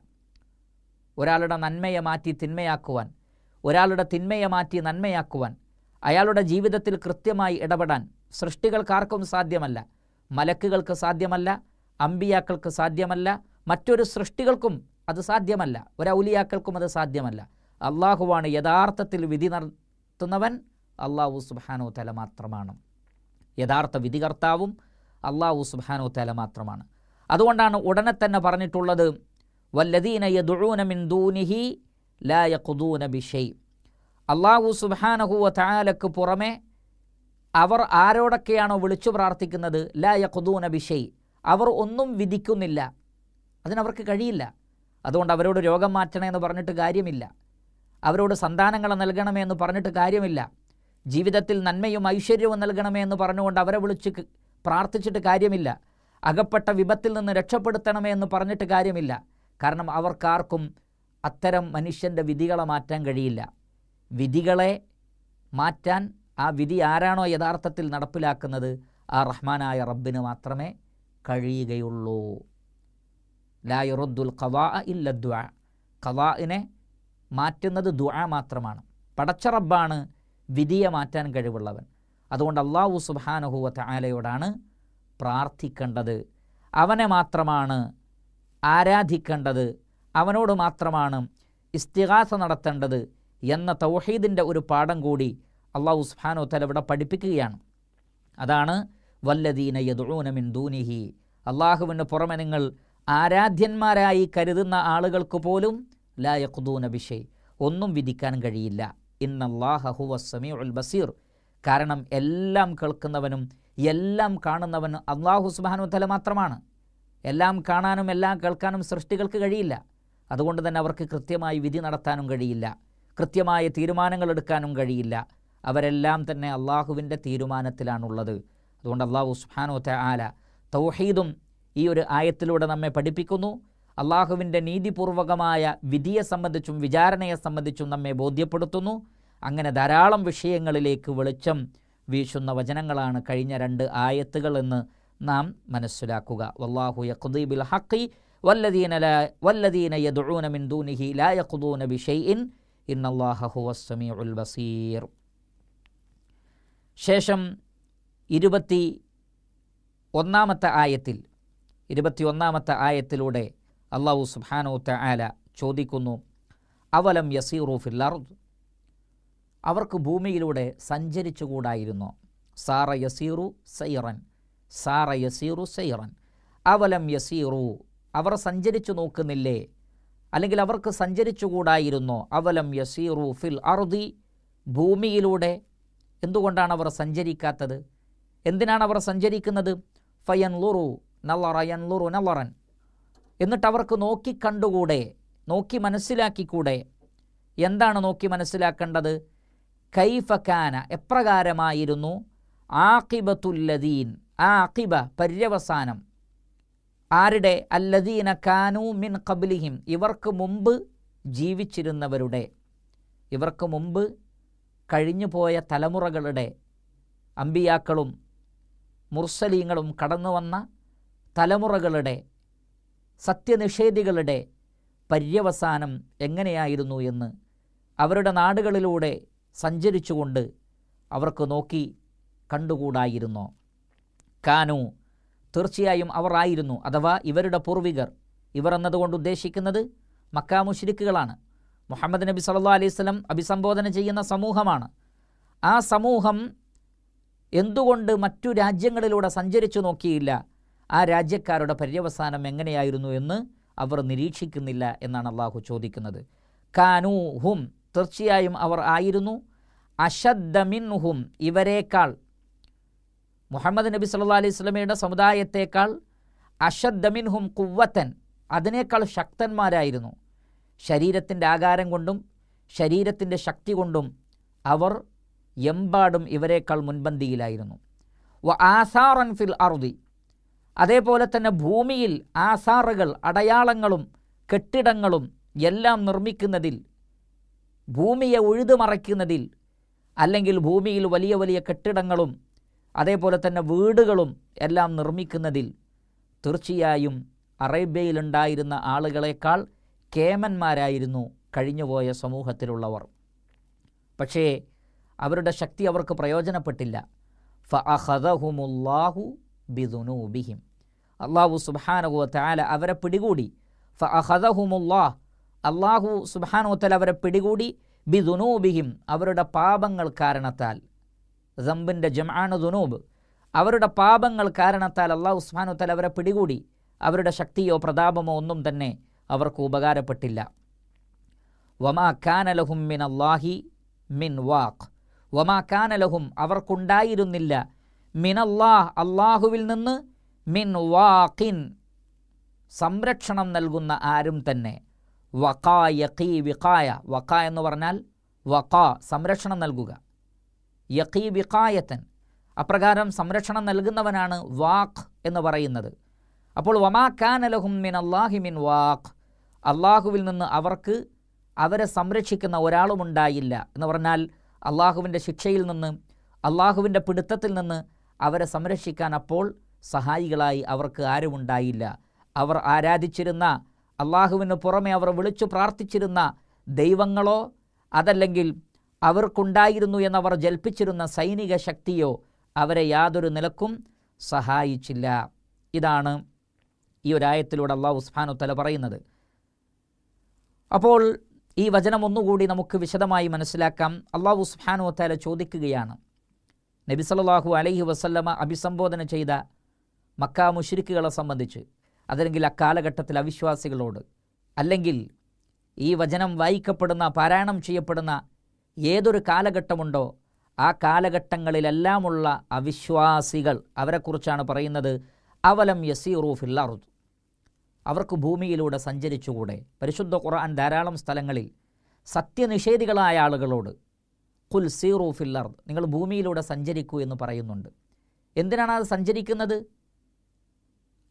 ഒരാളുടെ നന്മയെ മാറ്റി തിന്മയാക്കുവാൻ ഒരാളുടെ തിന്മയെ മാറ്റി നന്മയാക്കുവാൻ അയാളുടെ ജീവിതത്തിൽ കൃത്യമായി ഇടപെടാൻ സൃഷ്ടികൾക്കാർക്കും സാധ്യമല്ല മലക്കുകൾക്ക് സാധ്യമല്ല അമ്പിയാക്കൾക്ക് സാധ്യമല്ല മറ്റൊരു സൃഷ്ടികൾക്കും അത് സാധ്യമല്ല ഒരൗലിയാക്കൾക്കും അത് സാധ്യമല്ല അള്ളാഹുവാണ് യഥാർത്ഥത്തിൽ വിധി നടത്തുന്നവൻ അള്ളാഹു സുബാനോ തല മാത്രമാണ് യഥാർത്ഥ വിധികർത്താവും അള്ളാഹു സുബാനു തല മാത്രമാണ് അതുകൊണ്ടാണ് ഉടനെ തന്നെ പറഞ്ഞിട്ടുള്ളത് വല്ലദീന യദുഴൂന മിൻ ദൂനിഹി ലാ യഖുദൂന ബിഷൈ അള്ളാഹു സുബാനഹുവ താലക്ക് പുറമെ അവർ ആരോടൊക്കെയാണോ വിളിച്ചു പ്രാർത്ഥിക്കുന്നത് ലാ യഖുദൂന ബിഷൈ അവർ ഒന്നും വിധിക്കുന്നില്ല അതിനവർക്ക് കഴിയില്ല അതുകൊണ്ട് അവരോട് രോഗം മാറ്റണമെന്ന് എന്ന് പറഞ്ഞിട്ട് കാര്യമില്ല അവരോട് സന്താനങ്ങൾ നൽകണമേ എന്ന് പറഞ്ഞിട്ട് കാര്യമില്ല ജീവിതത്തിൽ നന്മയും ഐശ്വര്യവും നൽകണമേ എന്ന് പറഞ്ഞുകൊണ്ട് അവരെ വിളിച്ച് പ്രാർത്ഥിച്ചിട്ട് കാര്യമില്ല അകപ്പെട്ട വിപത്തിൽ നിന്ന് രക്ഷപ്പെടുത്തണമേ എന്ന് പറഞ്ഞിട്ട് കാര്യമില്ല കാരണം അവർക്കാർക്കും അത്തരം മനുഷ്യൻ്റെ വിധികളെ മാറ്റാൻ കഴിയില്ല വിധികളെ മാറ്റാൻ ആ വിധി ആരാണോ യഥാർത്ഥത്തിൽ നടപ്പിലാക്കുന്നത് ആ റഹ്മാനായ റബ്ബിന് മാത്രമേ കഴിയുകയുള്ളൂ ലായുറുദ്ദുൽ കവാ ഇല്ല ദ്വാ ഖവാഇനെ മാറ്റുന്നത് ദ്വാ മാത്രമാണ് പടച്ച റബ്ബാണ് വിധിയെ മാറ്റാൻ കഴിവുള്ളവൻ അതുകൊണ്ട് അള്ളാഹു സുബാനുഹുവ തായാലയോടാണ് പ്രാർത്ഥിക്കേണ്ടത് അവനെ മാത്രമാണ് ആരാധിക്കേണ്ടത് അവനോട് മാത്രമാണ് ഇസ്തിഹാസ നടത്തേണ്ടത് എന്ന തൗഹീദിൻ്റെ ഒരു പാഠം കൂടി അള്ളാഹു സുബാനു തല ഇവിടെ പഠിപ്പിക്കുകയാണ് അതാണ് വല്ലദീന യദൂനമിൻ ദൂനിഹി അള്ളാഹുവിന് പുറമെ നിങ്ങൾ ആരാധ്യന്മാരായി കരുതുന്ന ആളുകൾക്ക് പോലും ലായഖുദൂന ബിഷയ് ഒന്നും വിധിക്കാൻ കഴിയില്ല ഇന്നല്ലാഹ ഹുവ സമീഉൽ ബസീർ കാരണം എല്ലാം കേൾക്കുന്നവനും എല്ലാം കാണുന്നവനും അള്ളാഹു സുബാനുത്തല മാത്രമാണ് എല്ലാം കാണാനും എല്ലാം കേൾക്കാനും സൃഷ്ടികൾക്ക് കഴിയില്ല അതുകൊണ്ട് തന്നെ അവർക്ക് കൃത്യമായി വിധി നടത്താനും കഴിയില്ല കൃത്യമായ തീരുമാനങ്ങൾ എടുക്കാനും കഴിയില്ല അവരെല്ലാം തന്നെ അള്ളാഹുവിൻ്റെ തീരുമാനത്തിലാണുള്ളത് അതുകൊണ്ട് അള്ളാഹു സുഹാനോത്ത ആല തൗഹീദും ഈ ഒരു ആയത്തിലൂടെ നമ്മെ പഠിപ്പിക്കുന്നു അള്ളാഹുവിൻ്റെ നീതിപൂർവകമായ വിധിയെ സംബന്ധിച്ചും വിചാരണയെ സംബന്ധിച്ചും നമ്മെ ബോധ്യപ്പെടുത്തുന്നു അങ്ങനെ ധാരാളം വിഷയങ്ങളിലേക്ക് വെളിച്ചം വീശുന്ന വചനങ്ങളാണ് കഴിഞ്ഞ രണ്ട് ആയത്തുകൾ എന്ന് നാം മനസ്സിലാക്കുക വല്ലാഹു യഖുദീബിൽ ഹക്കി വല്ലദീന വല്ലദീന യദുഊന മിൻ ദൂനിഹി ലാ യഖുദൂന ബിഷൈഇൻ ഇന്നല്ലാഹ സമീഉൽ ബസീർ ശേഷം ഇരുപത്തി ഒന്നാമത്തെ ആയത്തിൽ ഒന്നാമത്തെ ആയത്തിലൂടെ അള്ളാഹു സുബാനോ തആല ചോദിക്കുന്നു അവലം യസീറു ഫിൽ അർദ് അവർക്ക് ഭൂമിയിലൂടെ സഞ്ചരിച്ചുകൂടായിരുന്നു സാറ യസീറു സൈറൻ സാറ യസീറു സൈറൻ അവലം യസീറു അവർ സഞ്ചരിച്ചു നോക്കുന്നില്ലേ അല്ലെങ്കിൽ അവർക്ക് സഞ്ചരിച്ചുകൂടായിരുന്നു അവലം യസീറു ഫിൽ അറുതി ഭൂമിയിലൂടെ എന്തുകൊണ്ടാണ് അവർ സഞ്ചരിക്കാത്തത് എന്തിനാണ് അവർ സഞ്ചരിക്കുന്നത് ഫയൻ ലുറു നല്ലറ യൻ ലുറു നല്ലറൻ എന്നിട്ട് അവർക്ക് നോക്കി നോക്കി മനസ്സിലാക്കിക്കൂടെ എന്താണ് നോക്കി മനസ്സിലാക്കേണ്ടത് കൈഫക്കാന എപ്രകാരമായിരുന്നു ആക്കിബത്തുല്ലദീൻ ആ അക്കിബ പര്യവസാനം ആരുടെ അല്ലദീന കാനു മിൻ കബിലിഹിം ഇവർക്ക് മുമ്പ് ജീവിച്ചിരുന്നവരുടെ ഇവർക്ക് മുമ്പ് കഴിഞ്ഞുപോയ തലമുറകളുടെ അമ്പിയാക്കളും മുർസലീങ്ങളും കടന്നു വന്ന തലമുറകളുടെ സത്യനിഷേധികളുടെ പര്യവസാനം എങ്ങനെയായിരുന്നു എന്ന് അവരുടെ നാടുകളിലൂടെ സഞ്ചരിച്ചുകൊണ്ട് അവർക്ക് നോക്കി കണ്ടുകൂടായിരുന്നോ കാനു തീർച്ചയായും അവർ ആയിരുന്നു അഥവാ ഇവരുടെ പൂർവികർ ഇവർ എന്നതുകൊണ്ട് ഉദ്ദേശിക്കുന്നത് മക്കാ മുഷിരിക്കുകളാണ് മുഹമ്മദ് നബി സല്ലാ അലൈഹി സ്വലം അഭിസംബോധന ചെയ്യുന്ന സമൂഹമാണ് ആ സമൂഹം എന്തുകൊണ്ട് മറ്റു രാജ്യങ്ങളിലൂടെ സഞ്ചരിച്ചു നോക്കിയില്ല ആ രാജ്യക്കാരുടെ പര്യവസാനം എങ്ങനെയായിരുന്നു എന്ന് അവർ നിരീക്ഷിക്കുന്നില്ല എന്നാണ് അള്ളാഹു ചോദിക്കുന്നത് കാനൂഹും തീർച്ചയായും അവർ ആയിരുന്നു അഷദ്ദമിൻഹും ഇവരേക്കാൾ മുഹമ്മദ് നബി സല്ലാ അലൈഹി സ്വലമയുടെ സമുദായത്തേക്കാൾ അഷദ്ദമിൻഹും കുവ്വത്തൻ അതിനേക്കാൾ ശക്തന്മാരായിരുന്നു ശരീരത്തിൻ്റെ ആകാരം കൊണ്ടും ശരീരത്തിൻ്റെ ശക്തി കൊണ്ടും അവർ എമ്പാടും ഇവരെക്കാൾ മുൻപന്തിയിലായിരുന്നു വ ഫിൽ അറുതി അതേപോലെ തന്നെ ഭൂമിയിൽ ആസാറുകൾ അടയാളങ്ങളും കെട്ടിടങ്ങളും എല്ലാം നിർമ്മിക്കുന്നതിൽ ഭൂമിയെ ഉഴുതുമറയ്ക്കുന്നതിൽ അല്ലെങ്കിൽ ഭൂമിയിൽ വലിയ വലിയ കെട്ടിടങ്ങളും അതേപോലെ തന്നെ വീടുകളും എല്ലാം നിർമ്മിക്കുന്നതിൽ തീർച്ചയായും അറേബ്യയിലുണ്ടായിരുന്ന ആളുകളെക്കാൾ കേമന്മാരായിരുന്നു കഴിഞ്ഞുപോയ സമൂഹത്തിലുള്ളവർ പക്ഷേ അവരുടെ ശക്തി അവർക്ക് പ്രയോജനപ്പെട്ടില്ല ഫഅഹദഹുമുല്ലാഹു ബിദുനൂബിഹിം അള്ളാഹു സുബാനഹു താല അവരെ പിടികൂടി അഹദഹുമുല്ലാഹ് അള്ളാഹു സുബാനോത്തൽ അവരെ പിടികൂടി ബി ദുനൂബിഹിം അവരുടെ പാപങ്ങൾ കാരണത്താൽ ജംബിൻ്റെ ജമാണ് ദുനൂബ് അവരുടെ പാപങ്ങൾ കാരണത്താൽ അള്ളാഹു സുബാനോത്തൽ അവരെ പിടികൂടി അവരുടെ ശക്തിയോ പ്രതാപമോ ഒന്നും തന്നെ അവർക്ക് ഉപകാരപ്പെട്ടില്ല വമാ കാനലഹും മിൻ അള്ളാഹി മിൻ വാഖ് വമാ കാനലഹും അവർക്കുണ്ടായിരുന്നില്ല മിൻ അള്ളാഹ് അള്ളാഹുവിൽ നിന്ന് മിൻ വാഖിൻ സംരക്ഷണം നൽകുന്ന ആരും തന്നെ വക്കായക്കി വിക്കായ വക്ക എന്ന് പറഞ്ഞാൽ വഖാ സംരക്ഷണം നൽകുക യക്കി വിക്കായത്തൻ അപ്രകാരം സംരക്ഷണം നൽകുന്നവനാണ് വാഖ് എന്ന് പറയുന്നത് അപ്പോൾ വമാ ഖാൻ അലഹും മിൻ അള്ളാഹി മിൻ വാഖ് അള്ളാഹുവിൽ നിന്ന് അവർക്ക് അവരെ സംരക്ഷിക്കുന്ന ഒരാളും ഉണ്ടായില്ല എന്ന് പറഞ്ഞാൽ അള്ളാഹുവിൻ്റെ ശിക്ഷയിൽ നിന്ന് അള്ളാഹുവിൻ്റെ പിടുത്തത്തിൽ നിന്ന് അവരെ സംരക്ഷിക്കാൻ അപ്പോൾ സഹായികളായി അവർക്ക് ആരുമുണ്ടായില്ല അവർ ആരാധിച്ചിരുന്ന അള്ളാഹുവിന് പുറമെ അവർ വിളിച്ചു പ്രാർത്ഥിച്ചിരുന്ന ദൈവങ്ങളോ അതല്ലെങ്കിൽ അവർക്കുണ്ടായിരുന്നു എന്നവർ ജൽപ്പിച്ചിരുന്ന സൈനിക ശക്തിയോ അവരെ യാതൊരു നിലക്കും സഹായിച്ചില്ല ഇതാണ് ഈ ഒരായത്തിലൂടെ അള്ളാഹു ഉസ്ഫാനുത്തല പറയുന്നത് അപ്പോൾ ഈ വചനം ഒന്നുകൂടി നമുക്ക് വിശദമായി മനസ്സിലാക്കാം അള്ളാഹു ഉസ്ഫാനുത്തല ചോദിക്കുകയാണ് നബിസലാഹു അലൈഹി വസല്ലമ അഭിസംബോധന ചെയ്ത മക്ക മുഷിരിക്കുകളെ സംബന്ധിച്ച് അതല്ലെങ്കിൽ അക്കാലഘട്ടത്തിൽ അവിശ്വാസികളോട് അല്ലെങ്കിൽ ഈ വചനം വായിക്കപ്പെടുന്ന പാരായണം ചെയ്യപ്പെടുന്ന ഏതൊരു കാലഘട്ടമുണ്ടോ ആ കാലഘട്ടങ്ങളിലെല്ലാമുള്ള അവിശ്വാസികൾ അവരെക്കുറിച്ചാണ് പറയുന്നത് അവലം യസീറൂ ഫില്ലാറുദ് അവർക്ക് ഭൂമിയിലൂടെ സഞ്ചരിച്ചുകൂടെ പരിശുദ്ധ ഖുർആൻ ധാരാളം സ്ഥലങ്ങളിൽ സത്യനിഷേധികളായ ആളുകളോട് കുൽ സീറൂഫില്ലർ നിങ്ങൾ ഭൂമിയിലൂടെ സഞ്ചരിക്കൂ എന്ന് പറയുന്നുണ്ട് എന്തിനാണ് അത് സഞ്ചരിക്കുന്നത്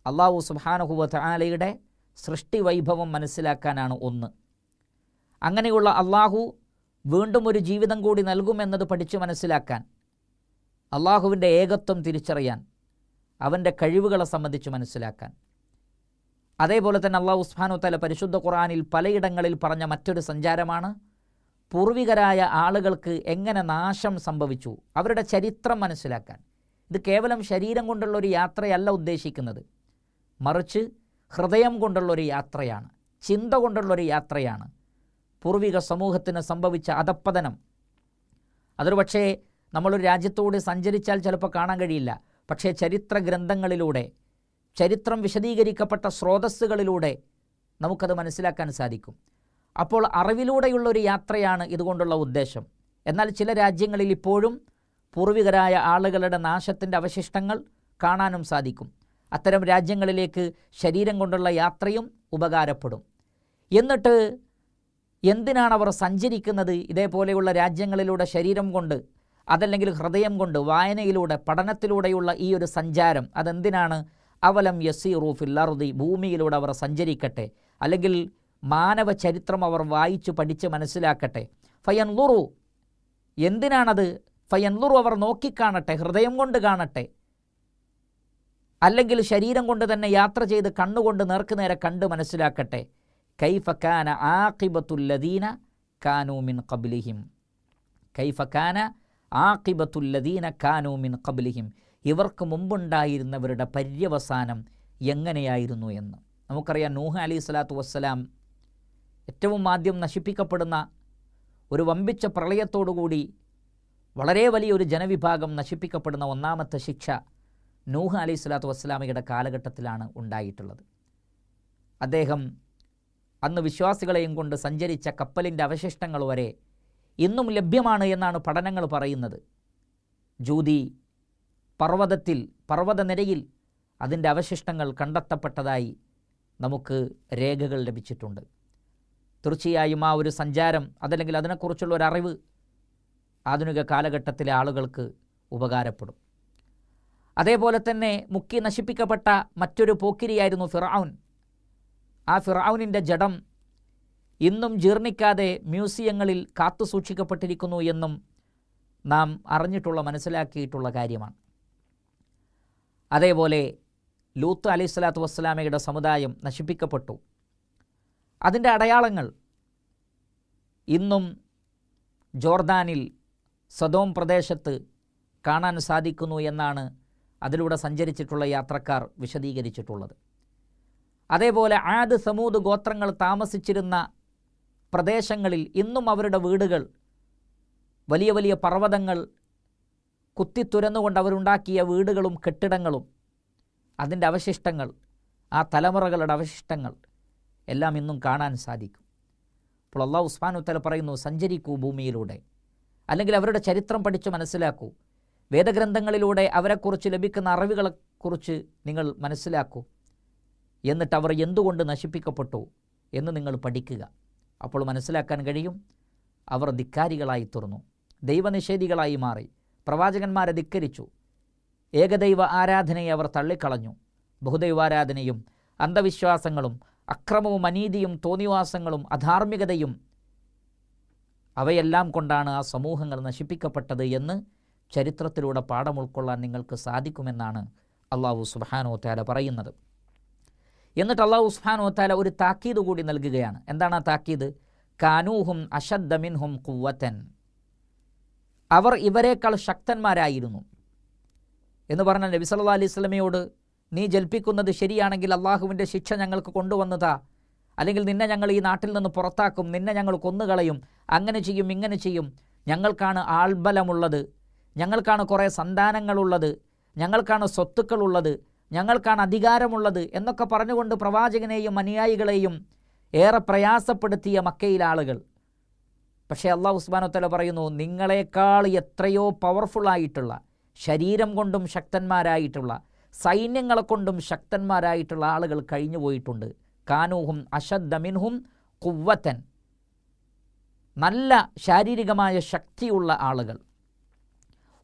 അള്ളാഹു സുബാനഹുവത്ത് ആലയുടെ സൃഷ്ടി വൈഭവം മനസ്സിലാക്കാനാണ് ഒന്ന് അങ്ങനെയുള്ള അള്ളാഹു വീണ്ടും ഒരു ജീവിതം കൂടി നൽകുമെന്നത് പഠിച്ചു മനസ്സിലാക്കാൻ അള്ളാഹുവിൻ്റെ ഏകത്വം തിരിച്ചറിയാൻ അവൻ്റെ കഴിവുകളെ സംബന്ധിച്ച് മനസ്സിലാക്കാൻ അതേപോലെ തന്നെ അള്ളാഹു ഉസ്മാനു തല പരിശുദ്ധ ഖുറാനിൽ പലയിടങ്ങളിൽ പറഞ്ഞ മറ്റൊരു സഞ്ചാരമാണ് പൂർവികരായ ആളുകൾക്ക് എങ്ങനെ നാശം സംഭവിച്ചു അവരുടെ ചരിത്രം മനസ്സിലാക്കാൻ ഇത് കേവലം ശരീരം കൊണ്ടുള്ള ഒരു യാത്രയല്ല ഉദ്ദേശിക്കുന്നത് മറിച്ച് ഹൃദയം കൊണ്ടുള്ളൊരു യാത്രയാണ് ചിന്ത കൊണ്ടുള്ളൊരു യാത്രയാണ് പൂർവിക സമൂഹത്തിന് സംഭവിച്ച അധപ്പതനം അതൊരു പക്ഷേ നമ്മളൊരു രാജ്യത്തോട് സഞ്ചരിച്ചാൽ ചിലപ്പോൾ കാണാൻ കഴിയില്ല പക്ഷേ ചരിത്ര ഗ്രന്ഥങ്ങളിലൂടെ ചരിത്രം വിശദീകരിക്കപ്പെട്ട സ്രോതസ്സുകളിലൂടെ നമുക്കത് മനസ്സിലാക്കാൻ സാധിക്കും അപ്പോൾ അറിവിലൂടെയുള്ളൊരു ഒരു യാത്രയാണ് ഇതുകൊണ്ടുള്ള ഉദ്ദേശം എന്നാൽ ചില രാജ്യങ്ങളിൽ ഇപ്പോഴും പൂർവികരായ ആളുകളുടെ നാശത്തിൻ്റെ അവശിഷ്ടങ്ങൾ കാണാനും സാധിക്കും അത്തരം രാജ്യങ്ങളിലേക്ക് ശരീരം കൊണ്ടുള്ള യാത്രയും ഉപകാരപ്പെടും എന്നിട്ട് എന്തിനാണ് അവർ സഞ്ചരിക്കുന്നത് ഇതേപോലെയുള്ള രാജ്യങ്ങളിലൂടെ ശരീരം കൊണ്ട് അതല്ലെങ്കിൽ ഹൃദയം കൊണ്ട് വായനയിലൂടെ പഠനത്തിലൂടെയുള്ള ഈ ഒരു സഞ്ചാരം അതെന്തിനാണ് അവലം യസി റൂഫില്ലറുതി ഭൂമിയിലൂടെ അവർ സഞ്ചരിക്കട്ടെ അല്ലെങ്കിൽ മാനവ ചരിത്രം അവർ വായിച്ച് പഠിച്ച് മനസ്സിലാക്കട്ടെ ലുറു എന്തിനാണത് ലുറു അവർ നോക്കിക്കാണട്ടെ ഹൃദയം കൊണ്ട് കാണട്ടെ അല്ലെങ്കിൽ ശരീരം കൊണ്ട് തന്നെ യാത്ര ചെയ്ത് കണ്ണുകൊണ്ട് നേർക്കുനേരെ കണ്ട് മനസ്സിലാക്കട്ടെ കൈഫക്കാന ആഖിബത്തുല്ലദീന കാനൂമിൻ കബിലിഹിം കൈഫക്കാന ആഖിബത്തുല്ലദീന കാനൂമിൻ കബിലിഹിം ഇവർക്ക് മുമ്പുണ്ടായിരുന്നവരുടെ പര്യവസാനം എങ്ങനെയായിരുന്നു എന്ന് നമുക്കറിയാം നൂഹ് അലി സ്വലാത്തു വസ്സലാം ഏറ്റവും ആദ്യം നശിപ്പിക്കപ്പെടുന്ന ഒരു വമ്പിച്ച പ്രളയത്തോടുകൂടി വളരെ വലിയൊരു ജനവിഭാഗം നശിപ്പിക്കപ്പെടുന്ന ഒന്നാമത്തെ ശിക്ഷ നൂഹ അലി സ്വലാത്തു വസ്സലാമയുടെ കാലഘട്ടത്തിലാണ് ഉണ്ടായിട്ടുള്ളത് അദ്ദേഹം അന്ന് വിശ്വാസികളെയും കൊണ്ട് സഞ്ചരിച്ച കപ്പലിൻ്റെ അവശിഷ്ടങ്ങൾ വരെ ഇന്നും ലഭ്യമാണ് എന്നാണ് പഠനങ്ങൾ പറയുന്നത് ജൂതി പർവ്വതത്തിൽ പർവ്വതനിരയിൽ അതിൻ്റെ അവശിഷ്ടങ്ങൾ കണ്ടെത്തപ്പെട്ടതായി നമുക്ക് രേഖകൾ ലഭിച്ചിട്ടുണ്ട് തീർച്ചയായും ആ ഒരു സഞ്ചാരം അതല്ലെങ്കിൽ അതിനെക്കുറിച്ചുള്ള ഒരു അറിവ് ആധുനിക കാലഘട്ടത്തിലെ ആളുകൾക്ക് ഉപകാരപ്പെടും അതേപോലെ തന്നെ മുക്കി നശിപ്പിക്കപ്പെട്ട മറ്റൊരു പോക്കിരിയായിരുന്നു ഫിറൌൻ ആ ഫിറൌനിൻ്റെ ജഡം ഇന്നും ജീർണിക്കാതെ മ്യൂസിയങ്ങളിൽ കാത്തു സൂക്ഷിക്കപ്പെട്ടിരിക്കുന്നു എന്നും നാം അറിഞ്ഞിട്ടുള്ള മനസ്സിലാക്കിയിട്ടുള്ള കാര്യമാണ് അതേപോലെ ലൂത്ത് അലി സ്വലാത്തു വസ്സലാമയുടെ സമുദായം നശിപ്പിക്കപ്പെട്ടു അതിൻ്റെ അടയാളങ്ങൾ ഇന്നും ജോർദാനിൽ സദോം പ്രദേശത്ത് കാണാൻ സാധിക്കുന്നു എന്നാണ് അതിലൂടെ സഞ്ചരിച്ചിട്ടുള്ള യാത്രക്കാർ വിശദീകരിച്ചിട്ടുള്ളത് അതേപോലെ ആദ് സമൂത് ഗോത്രങ്ങൾ താമസിച്ചിരുന്ന പ്രദേശങ്ങളിൽ ഇന്നും അവരുടെ വീടുകൾ വലിയ വലിയ പർവ്വതങ്ങൾ കുത്തിത്തുരന്നുകൊണ്ട് അവരുണ്ടാക്കിയ വീടുകളും കെട്ടിടങ്ങളും അതിൻ്റെ അവശിഷ്ടങ്ങൾ ആ തലമുറകളുടെ അവശിഷ്ടങ്ങൾ എല്ലാം ഇന്നും കാണാൻ സാധിക്കും അപ്പോൾ അള്ളാഹ് ഉസ്മാൻ ഉത്തല പറയുന്നു സഞ്ചരിക്കൂ ഭൂമിയിലൂടെ അല്ലെങ്കിൽ അവരുടെ ചരിത്രം പഠിച്ചു മനസ്സിലാക്കൂ വേദഗ്രന്ഥങ്ങളിലൂടെ അവരെക്കുറിച്ച് ലഭിക്കുന്ന അറിവുകളെക്കുറിച്ച് നിങ്ങൾ മനസ്സിലാക്കൂ എന്നിട്ട് അവർ എന്തുകൊണ്ട് നശിപ്പിക്കപ്പെട്ടു എന്ന് നിങ്ങൾ പഠിക്കുക അപ്പോൾ മനസ്സിലാക്കാൻ കഴിയും അവർ ധിക്കാരികളായി തുറന്നു ദൈവനിഷേധികളായി മാറി പ്രവാചകന്മാരെ ധിക്കരിച്ചു ഏകദൈവ ആരാധനയെ അവർ തള്ളിക്കളഞ്ഞു ബഹുദൈവാരാധനയും അന്ധവിശ്വാസങ്ങളും അക്രമവും അനീതിയും തോന്നിവാസങ്ങളും അധാർമികതയും അവയെല്ലാം കൊണ്ടാണ് ആ സമൂഹങ്ങൾ നശിപ്പിക്കപ്പെട്ടത് എന്ന് ചരിത്രത്തിലൂടെ പാഠം ഉൾക്കൊള്ളാൻ നിങ്ങൾക്ക് സാധിക്കുമെന്നാണ് അള്ളാഹു സുബാനോ താല പറയുന്നത് എന്നിട്ട് അള്ളാഹു സുബാനോ താല ഒരു താക്കീത് കൂടി നൽകുകയാണ് എന്താണ് ആ താക്കീത് കാനൂഹും അഷദ്ദമിൻഹും കുവ്വത്തൻ അവർ ഇവരെക്കാൾ ശക്തന്മാരായിരുന്നു എന്ന് പറഞ്ഞാൽ നബി സല്ലാ അലൈഹി സ്വലമയോട് നീ ജൽപ്പിക്കുന്നത് ശരിയാണെങ്കിൽ അള്ളാഹുവിൻ്റെ ശിക്ഷ ഞങ്ങൾക്ക് കൊണ്ടുവന്നതാ അല്ലെങ്കിൽ നിന്നെ ഞങ്ങൾ ഈ നാട്ടിൽ നിന്ന് പുറത്താക്കും നിന്നെ ഞങ്ങൾ കൊന്നുകളയും അങ്ങനെ ചെയ്യും ഇങ്ങനെ ചെയ്യും ഞങ്ങൾക്കാണ് ആൾബലമുള്ളത് ഞങ്ങൾക്കാണ് കുറേ സന്താനങ്ങളുള്ളത് ഞങ്ങൾക്കാണ് സ്വത്തുക്കളുള്ളത് ഞങ്ങൾക്കാണ് അധികാരമുള്ളത് എന്നൊക്കെ പറഞ്ഞുകൊണ്ട് പ്രവാചകനെയും അനുയായികളെയും ഏറെ പ്രയാസപ്പെടുത്തിയ മക്കയിലെ ആളുകൾ പക്ഷേ അള്ളാഹ് ഉസ്മാനോത്തല പറയുന്നു നിങ്ങളെക്കാൾ എത്രയോ പവർഫുള്ളായിട്ടുള്ള ശരീരം കൊണ്ടും ശക്തന്മാരായിട്ടുള്ള സൈന്യങ്ങളെ കൊണ്ടും ശക്തന്മാരായിട്ടുള്ള ആളുകൾ കഴിഞ്ഞു പോയിട്ടുണ്ട് കാനൂഹും അശദ്ദമിൻഹും കുവ്വത്തൻ നല്ല ശാരീരികമായ ശക്തിയുള്ള ആളുകൾ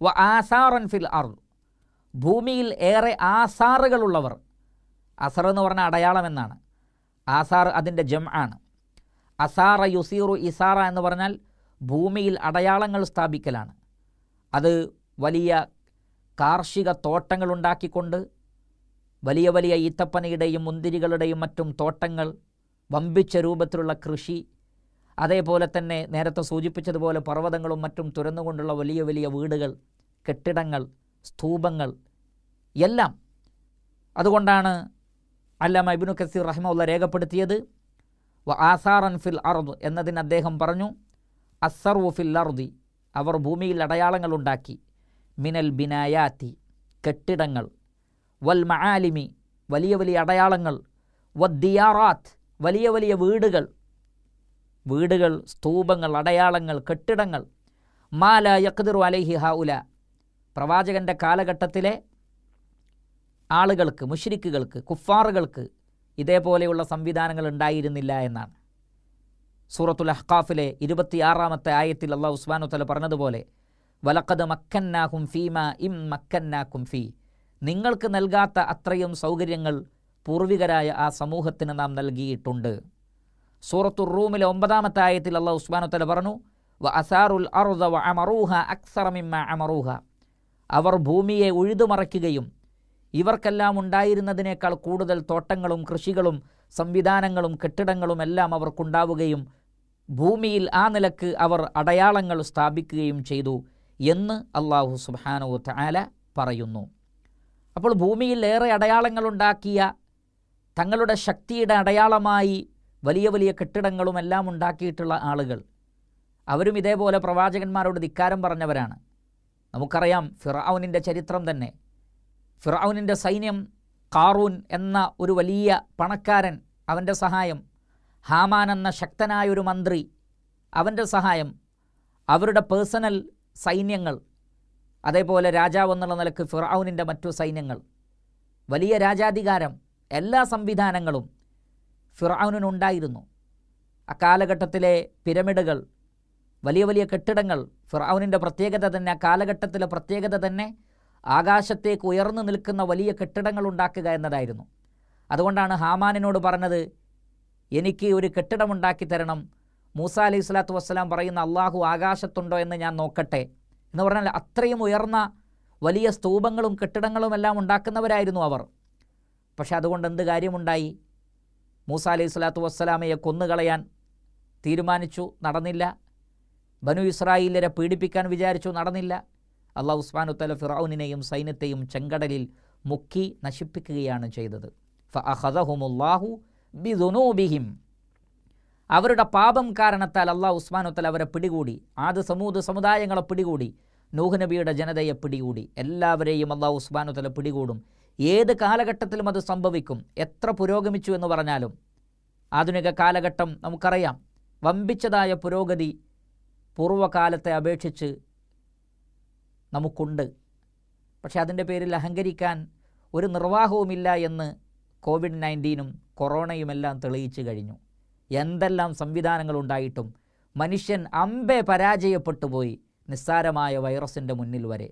വ ആസാറൻ ഫിൽ അർ ഭൂമിയിൽ ഏറെ ആസാറുകളുള്ളവർ അസർ എന്ന് പറഞ്ഞ അടയാളം എന്നാണ് ആസാർ അതിൻ്റെ ജം ആണ് അസാറ യുസീറു ഇസാറ എന്ന് പറഞ്ഞാൽ ഭൂമിയിൽ അടയാളങ്ങൾ സ്ഥാപിക്കലാണ് അത് വലിയ കാർഷിക തോട്ടങ്ങൾ ഉണ്ടാക്കിക്കൊണ്ട് വലിയ വലിയ ഈത്തപ്പനയുടെയും മുന്തിരികളുടെയും മറ്റും തോട്ടങ്ങൾ വമ്പിച്ച രൂപത്തിലുള്ള കൃഷി അതേപോലെ തന്നെ നേരത്തെ സൂചിപ്പിച്ചതുപോലെ പർവ്വതങ്ങളും മറ്റും തുരന്നുകൊണ്ടുള്ള വലിയ വലിയ വീടുകൾ കെട്ടിടങ്ങൾ സ്തൂപങ്ങൾ എല്ലാം അതുകൊണ്ടാണ് അല്ലാമ ഇബിനു കസീർ റഹ്മുള്ള രേഖപ്പെടുത്തിയത് വ ആസാർ ഫിൽ അർദ് എന്നതിന് അദ്ദേഹം പറഞ്ഞു അസർവു ഫിൽ അർദി അവർ ഭൂമിയിൽ അടയാളങ്ങൾ ഉണ്ടാക്കി മിനൽ ബിനായാത്തി കെട്ടിടങ്ങൾ വൽ മആലിമി വലിയ വലിയ അടയാളങ്ങൾ വദ്ദിയാറാത്ത് വലിയ വലിയ വീടുകൾ വീടുകൾ സ്തൂപങ്ങൾ അടയാളങ്ങൾ കെട്ടിടങ്ങൾ മാല യഖ്ദിറു അലൈഹി ഹൗല പ്രവാചകൻ്റെ കാലഘട്ടത്തിലെ ആളുകൾക്ക് മുഷ്രിക്കുകൾക്ക് കുഫാറുകൾക്ക് ഇതേപോലെയുള്ള സംവിധാനങ്ങൾ ഉണ്ടായിരുന്നില്ല എന്നാണ് സൂറത്തുൽ അഹ്ഖാഫിലെ ഇരുപത്തിയാറാമത്തെ ആയത്തിൽ അള്ളാഹു ഉസ്മാനു തല പറഞ്ഞതുപോലെ വലക്കത് മക്കന്നാഹും ഫീമ ഇം മക്കന്നാക്കും ഫീ നിങ്ങൾക്ക് നൽകാത്ത അത്രയും സൗകര്യങ്ങൾ പൂർവികരായ ആ സമൂഹത്തിന് നാം നൽകിയിട്ടുണ്ട് സൂറത്തു റൂമിലെ ഒമ്പതാമത്തെ ആയത്തിൽ അള്ളാഹു ഉസ്മാനുത്തല പറഞ്ഞു വ അസാറുൽ അറുദ വ അമറൂഹ അക്സറമിമ്മ അമറൂഹ അവർ ഭൂമിയെ ഉഴുതുമറയ്ക്കുകയും ഇവർക്കെല്ലാം ഉണ്ടായിരുന്നതിനേക്കാൾ കൂടുതൽ തോട്ടങ്ങളും കൃഷികളും സംവിധാനങ്ങളും കെട്ടിടങ്ങളും എല്ലാം അവർക്കുണ്ടാവുകയും ഭൂമിയിൽ ആ നിലക്ക് അവർ അടയാളങ്ങൾ സ്ഥാപിക്കുകയും ചെയ്തു എന്ന് അള്ളാഹു സുബാനു താല പറയുന്നു അപ്പോൾ ഭൂമിയിൽ ഏറെ അടയാളങ്ങളുണ്ടാക്കിയ തങ്ങളുടെ ശക്തിയുടെ അടയാളമായി വലിയ വലിയ കെട്ടിടങ്ങളും എല്ലാം ഉണ്ടാക്കിയിട്ടുള്ള ആളുകൾ അവരും ഇതേപോലെ പ്രവാചകന്മാരോട് ധിക്കാരം പറഞ്ഞവരാണ് നമുക്കറിയാം ഫിറാവുനിൻ്റെ ചരിത്രം തന്നെ ഫിറാവുനിൻ്റെ സൈന്യം കാറൂൻ എന്ന ഒരു വലിയ പണക്കാരൻ അവൻ്റെ സഹായം ഹാമാൻ എന്ന ശക്തനായ ഒരു മന്ത്രി അവൻ്റെ സഹായം അവരുടെ പേഴ്സണൽ സൈന്യങ്ങൾ അതേപോലെ രാജാവ് എന്നുള്ള നിലക്ക് ഫിറാവുനിൻ്റെ മറ്റു സൈന്യങ്ങൾ വലിയ രാജാധികാരം എല്ലാ സംവിധാനങ്ങളും ഫിറൌനുണ്ടായിരുന്നു അക്കാലഘട്ടത്തിലെ പിരമിഡുകൾ വലിയ വലിയ കെട്ടിടങ്ങൾ ഫിറൌനിൻ്റെ പ്രത്യേകത തന്നെ ആ കാലഘട്ടത്തിലെ പ്രത്യേകത തന്നെ ആകാശത്തേക്ക് ഉയർന്നു നിൽക്കുന്ന വലിയ കെട്ടിടങ്ങൾ ഉണ്ടാക്കുക എന്നതായിരുന്നു അതുകൊണ്ടാണ് ഹാമാനിനോട് പറഞ്ഞത് എനിക്ക് ഒരു കെട്ടിടമുണ്ടാക്കി തരണം മൂസ അലൈഹി സ്വലാത്തു വസ്സലാം പറയുന്ന അള്ളാഹു ആകാശത്തുണ്ടോ എന്ന് ഞാൻ നോക്കട്ടെ എന്ന് പറഞ്ഞാൽ അത്രയും ഉയർന്ന വലിയ സ്തൂപങ്ങളും എല്ലാം ഉണ്ടാക്കുന്നവരായിരുന്നു അവർ പക്ഷെ അതുകൊണ്ട് എന്ത് കാര്യമുണ്ടായി മൂസ അലൈഹി സ്വലാത്തു വസ്സലാമയെ കൊന്നുകളയാൻ തീരുമാനിച്ചു നടന്നില്ല ബനു ഇസ്രായേലരെ പീഡിപ്പിക്കാൻ വിചാരിച്ചു നടന്നില്ല അള്ളാഹു ഉസ്മാനു തല ഫിറൌനെയും സൈന്യത്തെയും ചെങ്കടലിൽ മുക്കി നശിപ്പിക്കുകയാണ് ചെയ്തത് ഫഹദഹുമുല്ലാഹു ബിദുനൂബിഹിം അവരുടെ പാപം കാരണത്താൽ അള്ളാഹു ഉസ്മാനുത്തൽ അവരെ പിടികൂടി ആദ്യ സമൂഹ സമുദായങ്ങളെ പിടികൂടി നൂഹ് നബിയുടെ ജനതയെ പിടികൂടി എല്ലാവരെയും അള്ളാഹു ഉസ്മാനുത്തല പിടികൂടും ഏത് കാലഘട്ടത്തിലും അത് സംഭവിക്കും എത്ര പുരോഗമിച്ചു എന്ന് പറഞ്ഞാലും ആധുനിക കാലഘട്ടം നമുക്കറിയാം വമ്പിച്ചതായ പുരോഗതി പൂർവ്വകാലത്തെ അപേക്ഷിച്ച് നമുക്കുണ്ട് പക്ഷേ അതിൻ്റെ പേരിൽ അഹങ്കരിക്കാൻ ഒരു നിർവാഹവുമില്ല എന്ന് കോവിഡ് നയൻറ്റീനും കൊറോണയുമെല്ലാം തെളിയിച്ചു കഴിഞ്ഞു എന്തെല്ലാം സംവിധാനങ്ങളുണ്ടായിട്ടും മനുഷ്യൻ അമ്പെ പരാജയപ്പെട്ടു പോയി നിസ്സാരമായ വൈറസിൻ്റെ മുന്നിൽ വരെ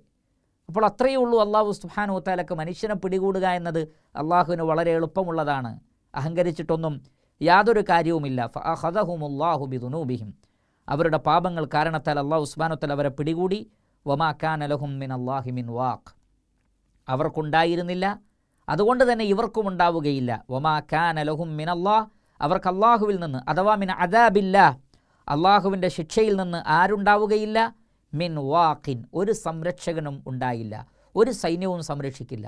അപ്പോൾ അത്രയേ ഉള്ളൂ അള്ളാഹു സുഹാനു താലക്ക് മനുഷ്യനെ പിടികൂടുക എന്നത് അള്ളാഹുവിന് വളരെ എളുപ്പമുള്ളതാണ് അഹങ്കരിച്ചിട്ടൊന്നും യാതൊരു കാര്യവുമില്ല ബിദുനൂബിഹിം അവരുടെ പാപങ്ങൾ കാരണത്താൽ അള്ളാഹു ഉസ്മാനത്തൽ അവരെ പിടികൂടി വമാ ഖാൻ അലഹും മിൻ അള്ളാഹി മിൻ വാഖ് അവർക്കുണ്ടായിരുന്നില്ല അതുകൊണ്ട് തന്നെ ഇവർക്കും ഉണ്ടാവുകയില്ല വമാ ഖാൻ അലഹും മിൻ അള്ളാഹ് അവർക്ക് അള്ളാഹുവിൽ നിന്ന് അഥവാ മിൻ അദാബില്ല അള്ളാഹുവിൻ്റെ ശിക്ഷയിൽ നിന്ന് ആരുണ്ടാവുകയില്ല മിൻ വാഖിൻ ഒരു സംരക്ഷകനും ഉണ്ടായില്ല ഒരു സൈന്യവും സംരക്ഷിക്കില്ല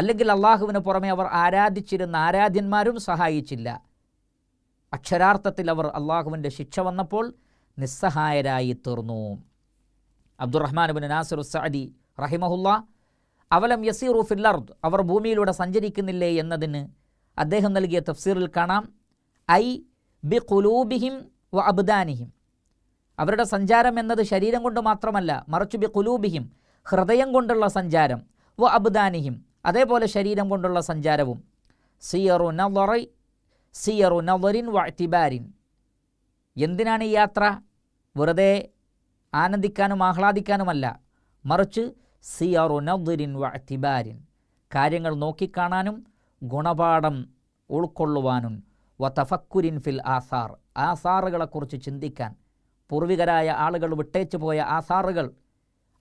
അല്ലെങ്കിൽ അള്ളാഹുവിന് പുറമെ അവർ ആരാധിച്ചിരുന്ന ആരാധ്യന്മാരും സഹായിച്ചില്ല അക്ഷരാർത്ഥത്തിൽ അവർ അള്ളാഹുവിൻ്റെ ശിക്ഷ വന്നപ്പോൾ നിസ്സഹായരായി തീർന്നു ബിൻ നാസിർ സഅദി റഹിമഹുല്ല അവലം യസീറു ഫില്ലർദ് അവർ ഭൂമിയിലൂടെ സഞ്ചരിക്കുന്നില്ലേ എന്നതിന് അദ്ദേഹം നൽകിയ തഫ്സീറിൽ കാണാം ഐ ബി കുലൂബിഹിം വ അബ്ദാനിഹിം അവരുടെ സഞ്ചാരം എന്നത് ശരീരം കൊണ്ട് മാത്രമല്ല മറിച്ചു ബി കുലൂബിഹിം ഹൃദയം കൊണ്ടുള്ള സഞ്ചാരം വ അബ്ദാനിഹിം അതേപോലെ ശരീരം കൊണ്ടുള്ള സഞ്ചാരവും സിയറു നറൈ സിയറു നവറിൻ വാഴ്ത്തിബാരിൻ എന്തിനാണ് ഈ യാത്ര വെറുതെ ആനന്ദിക്കാനും ആഹ്ലാദിക്കാനുമല്ല മറിച്ച് സിയറു നവറിൻ വാഴ്ത്തിബാരിൻ കാര്യങ്ങൾ നോക്കിക്കാണാനും ഗുണപാഠം ഉൾക്കൊള്ളുവാനും വ തഫക്കുരിൻ ഫിൽ ആസാർ ആസാറുകളെക്കുറിച്ച് ചിന്തിക്കാൻ പൂർവികരായ ആളുകൾ വിട്ടേച്ചു പോയ ആസാറുകൾ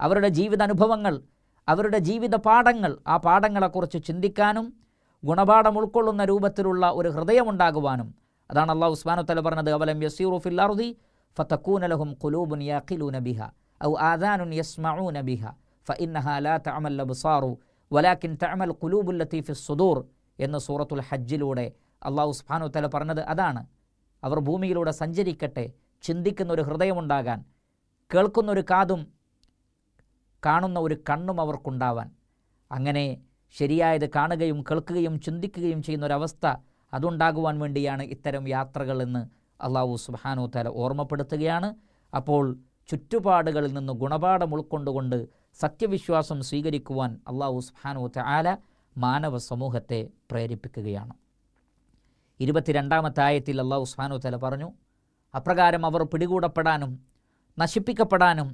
അവരുടെ ജീവിതാനുഭവങ്ങൾ അവരുടെ ജീവിത പാഠങ്ങൾ ആ പാഠങ്ങളെക്കുറിച്ച് ചിന്തിക്കാനും ഗുണപാഠം ഉൾക്കൊള്ളുന്ന രൂപത്തിലുള്ള ഒരു ഹൃദയമുണ്ടാകുവാനും അതാണ് അള്ളാഹു ഉസ്മാനുത്തല പറഞ്ഞത് അവലം യസീറുഫില്ലാർദി ഫത്തക്കൂനലഹും കുലൂബുൻ യാഖിലൂന നബിഹ ഔ ആദാനുൻ യസ്മഊന ഫ ഇന്നഹ ലാ തഅമൽ ലബ്സാറു വലാകിൻ തഅമൽ കുലൂബുൽ ലത്തീഫി സുദൂർ എന്ന സൂറത്തുൽ ഹജ്ജിലൂടെ അള്ളാഹു ഉസ്മാനുത്തല പറഞ്ഞത് അതാണ് അവർ ഭൂമിയിലൂടെ സഞ്ചരിക്കട്ടെ ചിന്തിക്കുന്ന ഒരു ഹൃദയമുണ്ടാകാൻ കേൾക്കുന്നൊരു കാതും കാണുന്ന ഒരു കണ്ണും അവർക്കുണ്ടാവാൻ അങ്ങനെ ശരിയായത് കാണുകയും കേൾക്കുകയും ചിന്തിക്കുകയും ചെയ്യുന്ന ഒരവസ്ഥ അതുണ്ടാകുവാൻ വേണ്ടിയാണ് ഇത്തരം യാത്രകളെന്ന് അള്ളാഹു സുബാനു തല ഓർമ്മപ്പെടുത്തുകയാണ് അപ്പോൾ ചുറ്റുപാടുകളിൽ നിന്ന് ഗുണപാഠം ഉൾക്കൊണ്ടുകൊണ്ട് സത്യവിശ്വാസം സ്വീകരിക്കുവാൻ അള്ളാഹു സുബാനു തല മാനവ സമൂഹത്തെ പ്രേരിപ്പിക്കുകയാണ് ഇരുപത്തിരണ്ടാമത്തെ ആയത്തിൽ അള്ളാഹു സുബാനു തല പറഞ്ഞു അപ്രകാരം അവർ പിടികൂടപ്പെടാനും നശിപ്പിക്കപ്പെടാനും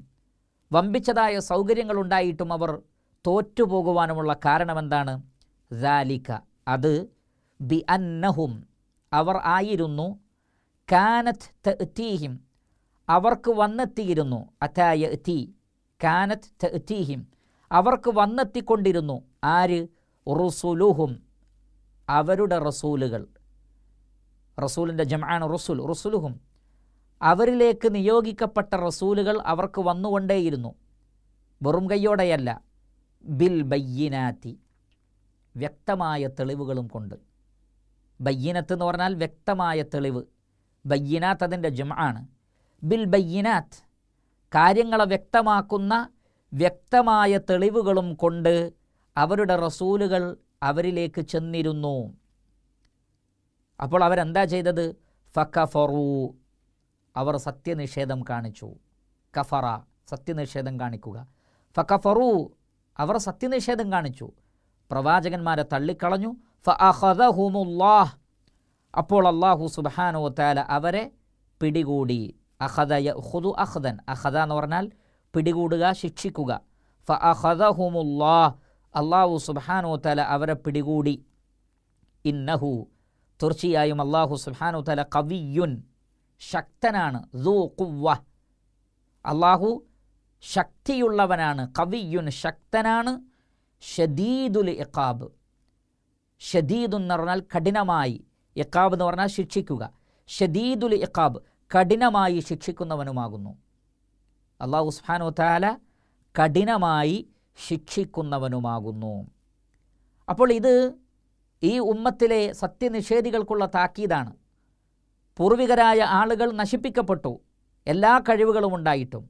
വമ്പിച്ചതായ സൗകര്യങ്ങളുണ്ടായിട്ടും അവർ തോറ്റുപോകുവാനുമുള്ള കാരണമെന്താണ് ദാലിക അത് ബി അന്നഹും അവർ ആയിരുന്നു കാനത്ത് തീഹിം അവർക്ക് വന്നെത്തിയിരുന്നു അതായ തീ കാനത്ത് തീഹിം അവർക്ക് വന്നെത്തിക്കൊണ്ടിരുന്നു ആര് റുസുലുഹും അവരുടെ റസൂലുകൾ റസൂലിൻ്റെ ജമാണ് റസൂൽ റസൂലുഹും അവരിലേക്ക് നിയോഗിക്കപ്പെട്ട റസൂലുകൾ അവർക്ക് വന്നുകൊണ്ടേയിരുന്നു വെറും കൈയോടെയല്ല ബിൽ വ്യക്തമായ തെളിവുകളും കൊണ്ട് ബയ്യനത്ത് എന്ന് പറഞ്ഞാൽ വ്യക്തമായ തെളിവ് ബയ്യനാത്ത് അതിൻ്റെ ആണ് ബിൽ ബയ്യനാത്ത് കാര്യങ്ങളെ വ്യക്തമാക്കുന്ന വ്യക്തമായ തെളിവുകളും കൊണ്ട് അവരുടെ റസൂലുകൾ അവരിലേക്ക് ചെന്നിരുന്നു അപ്പോൾ അവരെന്താ ചെയ്തത് ഫക്കഫറു അവർ സത്യനിഷേധം കാണിച്ചു കഫറ സത്യനിഷേധം കാണിക്കുക ഫക്കഫറു അവർ സത്യനിഷേധം കാണിച്ചു പ്രവാചകന്മാരെ തള്ളിക്കളഞ്ഞു ഫഅഹദഹുമുല്ലാഹ് അപ്പോൾ അള്ളാഹു സുബാനോ താല അവരെ പിടികൂടി അഹദ യഹുദു അഹദൻ അഹദ എന്ന് പറഞ്ഞാൽ പിടികൂടുക ശിക്ഷിക്കുക ഫ അഹദഹുമുല്ലാഹ് അള്ളാഹു സുബാനോ താല അവരെ പിടികൂടി ഇന്നഹു തീർച്ചയായും അള്ളാഹു സുബാനോ താല കവിയുൻ ശക്തനാണ് അള്ളാഹു ശക്തിയുള്ളവനാണ് കവിയുൻ ശക്തനാണ് ഷദീദുൽ എക്കാബ് ഷദീദ് എന്ന് പറഞ്ഞാൽ കഠിനമായി എക്കാബ് എന്ന് പറഞ്ഞാൽ ശിക്ഷിക്കുക ഷദീദുൽ എക്കാബ് കഠിനമായി ശിക്ഷിക്കുന്നവനുമാകുന്നു അള്ളാഹു ഉസ്ഫാനു താല കഠിനമായി ശിക്ഷിക്കുന്നവനുമാകുന്നു അപ്പോൾ ഇത് ഈ ഉമ്മത്തിലെ സത്യനിഷേധികൾക്കുള്ള താക്കീതാണ് പൂർവികരായ ആളുകൾ നശിപ്പിക്കപ്പെട്ടു എല്ലാ കഴിവുകളും ഉണ്ടായിട്ടും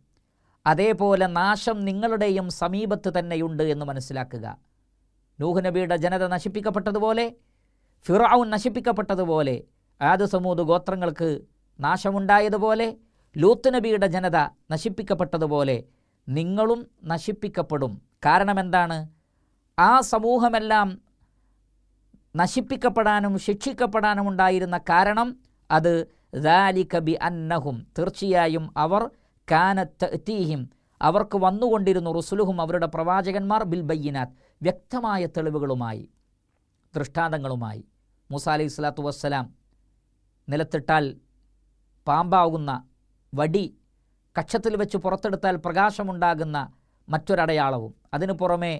അതേപോലെ നാശം നിങ്ങളുടെയും സമീപത്ത് തന്നെയുണ്ട് എന്ന് മനസ്സിലാക്കുക നൂഹ് നബിയുടെ ജനത നശിപ്പിക്കപ്പെട്ടതുപോലെ ഫിറാവുൻ നശിപ്പിക്കപ്പെട്ടതുപോലെ ആദ് സമൂത് ഗോത്രങ്ങൾക്ക് നാശമുണ്ടായതുപോലെ ലൂത്ത് നബിയുടെ ജനത നശിപ്പിക്കപ്പെട്ടതുപോലെ നിങ്ങളും നശിപ്പിക്കപ്പെടും കാരണം എന്താണ് ആ സമൂഹമെല്ലാം നശിപ്പിക്കപ്പെടാനും ശിക്ഷിക്കപ്പെടാനും ഉണ്ടായിരുന്ന കാരണം അത് ദാലി ബി അന്നഹും തീർച്ചയായും അവർ കാനത്തീഹിം അവർക്ക് വന്നുകൊണ്ടിരുന്നു റുസുലുഹും അവരുടെ പ്രവാചകന്മാർ ബിൽ ബയ്യനാത്ത് വ്യക്തമായ തെളിവുകളുമായി ദൃഷ്ടാന്തങ്ങളുമായി മൂസ അലൈഹി സ്വലാത്തു വസ്സലാം നിലത്തിട്ടാൽ പാമ്പാവുന്ന വടി കക്ഷത്തിൽ വെച്ച് പുറത്തെടുത്താൽ പ്രകാശമുണ്ടാകുന്ന മറ്റൊരടയാളവും അതിനു പുറമെ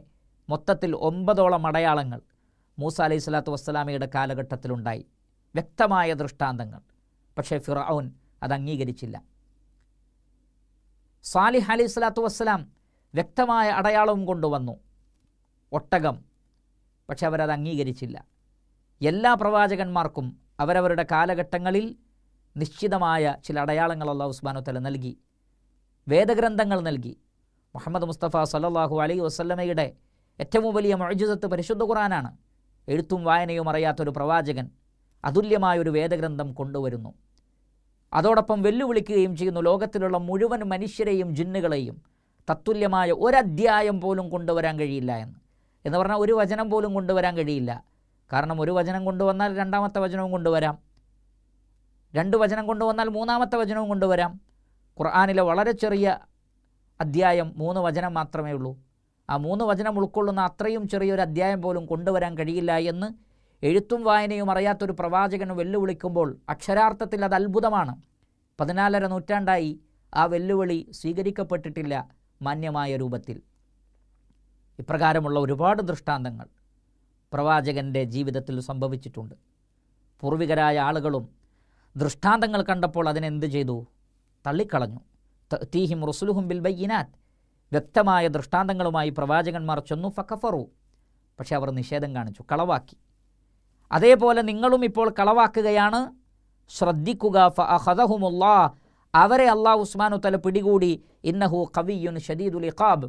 മൊത്തത്തിൽ ഒമ്പതോളം അടയാളങ്ങൾ മൂസ അലൈഹി സ്വലാത്തു വസ്സലാമയുടെ കാലഘട്ടത്തിലുണ്ടായി വ്യക്തമായ ദൃഷ്ടാന്തങ്ങൾ പക്ഷേ ഫിറൌൻ അത് അംഗീകരിച്ചില്ല സാലിഹ് അലി സ്വലാത്തു വസ്സലാം വ്യക്തമായ അടയാളവും കൊണ്ടുവന്നു ഒട്ടകം പക്ഷെ അവരത് അംഗീകരിച്ചില്ല എല്ലാ പ്രവാചകന്മാർക്കും അവരവരുടെ കാലഘട്ടങ്ങളിൽ നിശ്ചിതമായ ചില അടയാളങ്ങൾ അള്ളാഹു ഉസ്മാനുത്തല നൽകി വേദഗ്രന്ഥങ്ങൾ നൽകി മുഹമ്മദ് മുസ്തഫ സല്ലാഹു അലൈ വസ്ലമയുടെ ഏറ്റവും വലിയ മൊഴിജത്ത് പരിശുദ്ധ ഖുറാനാണ് എഴുത്തും വായനയും അറിയാത്തൊരു പ്രവാചകൻ അതുല്യമായൊരു വേദഗ്രന്ഥം കൊണ്ടുവരുന്നു അതോടൊപ്പം വെല്ലുവിളിക്കുകയും ചെയ്യുന്നു ലോകത്തിലുള്ള മുഴുവൻ മനുഷ്യരെയും ജിന്നുകളെയും തത്തുല്യമായ ഒരധ്യായം പോലും കൊണ്ടുവരാൻ കഴിയില്ല എന്ന് എന്ന് പറഞ്ഞാൽ ഒരു വചനം പോലും കൊണ്ടുവരാൻ കഴിയില്ല കാരണം ഒരു വചനം കൊണ്ടുവന്നാൽ രണ്ടാമത്തെ വചനവും കൊണ്ടുവരാം രണ്ട് വചനം കൊണ്ടുവന്നാൽ മൂന്നാമത്തെ വചനവും കൊണ്ടുവരാം ഖുർആാനിലെ വളരെ ചെറിയ അധ്യായം മൂന്ന് വചനം മാത്രമേ ഉള്ളൂ ആ മൂന്ന് വചനം ഉൾക്കൊള്ളുന്ന അത്രയും ചെറിയൊരു അധ്യായം പോലും കൊണ്ടുവരാൻ കഴിയില്ല എന്ന് എഴുത്തും വായനയും അറിയാത്തൊരു പ്രവാചകൻ വെല്ലുവിളിക്കുമ്പോൾ അക്ഷരാർത്ഥത്തിൽ അത് അത്ഭുതമാണ് പതിനാലര നൂറ്റാണ്ടായി ആ വെല്ലുവിളി സ്വീകരിക്കപ്പെട്ടിട്ടില്ല മാന്യമായ രൂപത്തിൽ ഇപ്രകാരമുള്ള ഒരുപാട് ദൃഷ്ടാന്തങ്ങൾ പ്രവാചകൻ്റെ ജീവിതത്തിൽ സംഭവിച്ചിട്ടുണ്ട് പൂർവികരായ ആളുകളും ദൃഷ്ടാന്തങ്ങൾ കണ്ടപ്പോൾ അതിനെന്ത് ചെയ്തു തള്ളിക്കളഞ്ഞു തീഹിം റുസുലുഹും ബിൽ ബയ്യനാത്ത് വ്യക്തമായ ദൃഷ്ടാന്തങ്ങളുമായി പ്രവാചകന്മാർ ചെന്നു ഫക്കഫറു പക്ഷെ അവർ നിഷേധം കാണിച്ചു കളവാക്കി അതേപോലെ നിങ്ങളും ഇപ്പോൾ കളവാക്കുകയാണ് ശ്രദ്ധിക്കുക ഫ അവരെ അള്ളാഹു ഉസ്മാനു തല പിടികൂടി ഇന്നഹു കവിയുൻ ഷദീദുൽ ഇഖാബ്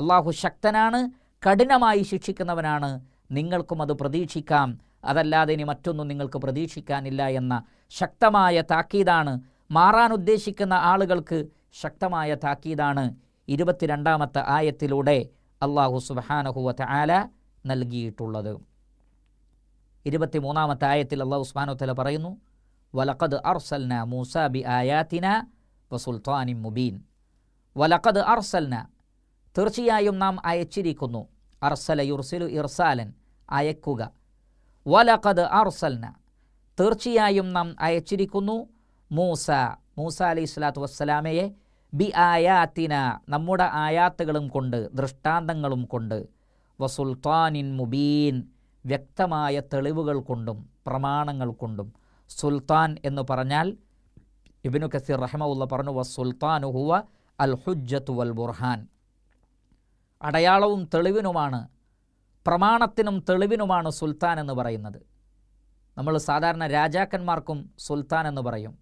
അള്ളാഹു ശക്തനാണ് കഠിനമായി ശിക്ഷിക്കുന്നവനാണ് നിങ്ങൾക്കും അത് പ്രതീക്ഷിക്കാം അതല്ലാതെ ഇനി മറ്റൊന്നും നിങ്ങൾക്ക് പ്രതീക്ഷിക്കാനില്ല എന്ന ശക്തമായ താക്കീതാണ് മാറാൻ ഉദ്ദേശിക്കുന്ന ആളുകൾക്ക് ശക്തമായ താക്കീതാണ് ഇരുപത്തിരണ്ടാമത്തെ ആയത്തിലൂടെ അള്ളാഹു സുബാനഹുവ ആല നൽകിയിട്ടുള്ളത് ഇരുപത്തി മൂന്നാമത്തെ ആയത്തിൽ അള്ളാഹു ഉസ്മാനോത്തല പറയുന്നു വലഖദ് അർസൽന മൂസ ബി ആയാത്തിന സുൽത്താനി മുബീൻ വലഖദ് അർസൽന തീർച്ചയായും നാം അയച്ചിരിക്കുന്നു അർസല യുർസിലു ഇർസാലൻ അയക്കുക വലഖദ് അർസൽന തീർച്ചയായും നാം അയച്ചിരിക്കുന്നു മൂസ മൂസ അലൈഹി സ്വലാത്തു വസ്സലാമയെ ബി ആയാത്തിന നമ്മുടെ ആയാത്തുകളും കൊണ്ട് ദൃഷ്ടാന്തങ്ങളും കൊണ്ട് വസുൽത്താനിൻ മുബീൻ വ്യക്തമായ തെളിവുകൾ കൊണ്ടും പ്രമാണങ്ങൾ കൊണ്ടും സുൽത്താൻ എന്ന് പറഞ്ഞാൽ ഇബിനു കസീർ റഹമുല്ല പറഞ്ഞു വ സുൽത്താൻ ഹുവ അൽ ഹുജ്ജത്തു വൽ ബുർഹാൻ അടയാളവും തെളിവിനുമാണ് പ്രമാണത്തിനും തെളിവിനുമാണ് സുൽത്താൻ എന്ന് പറയുന്നത് നമ്മൾ സാധാരണ രാജാക്കന്മാർക്കും സുൽത്താൻ എന്ന് പറയും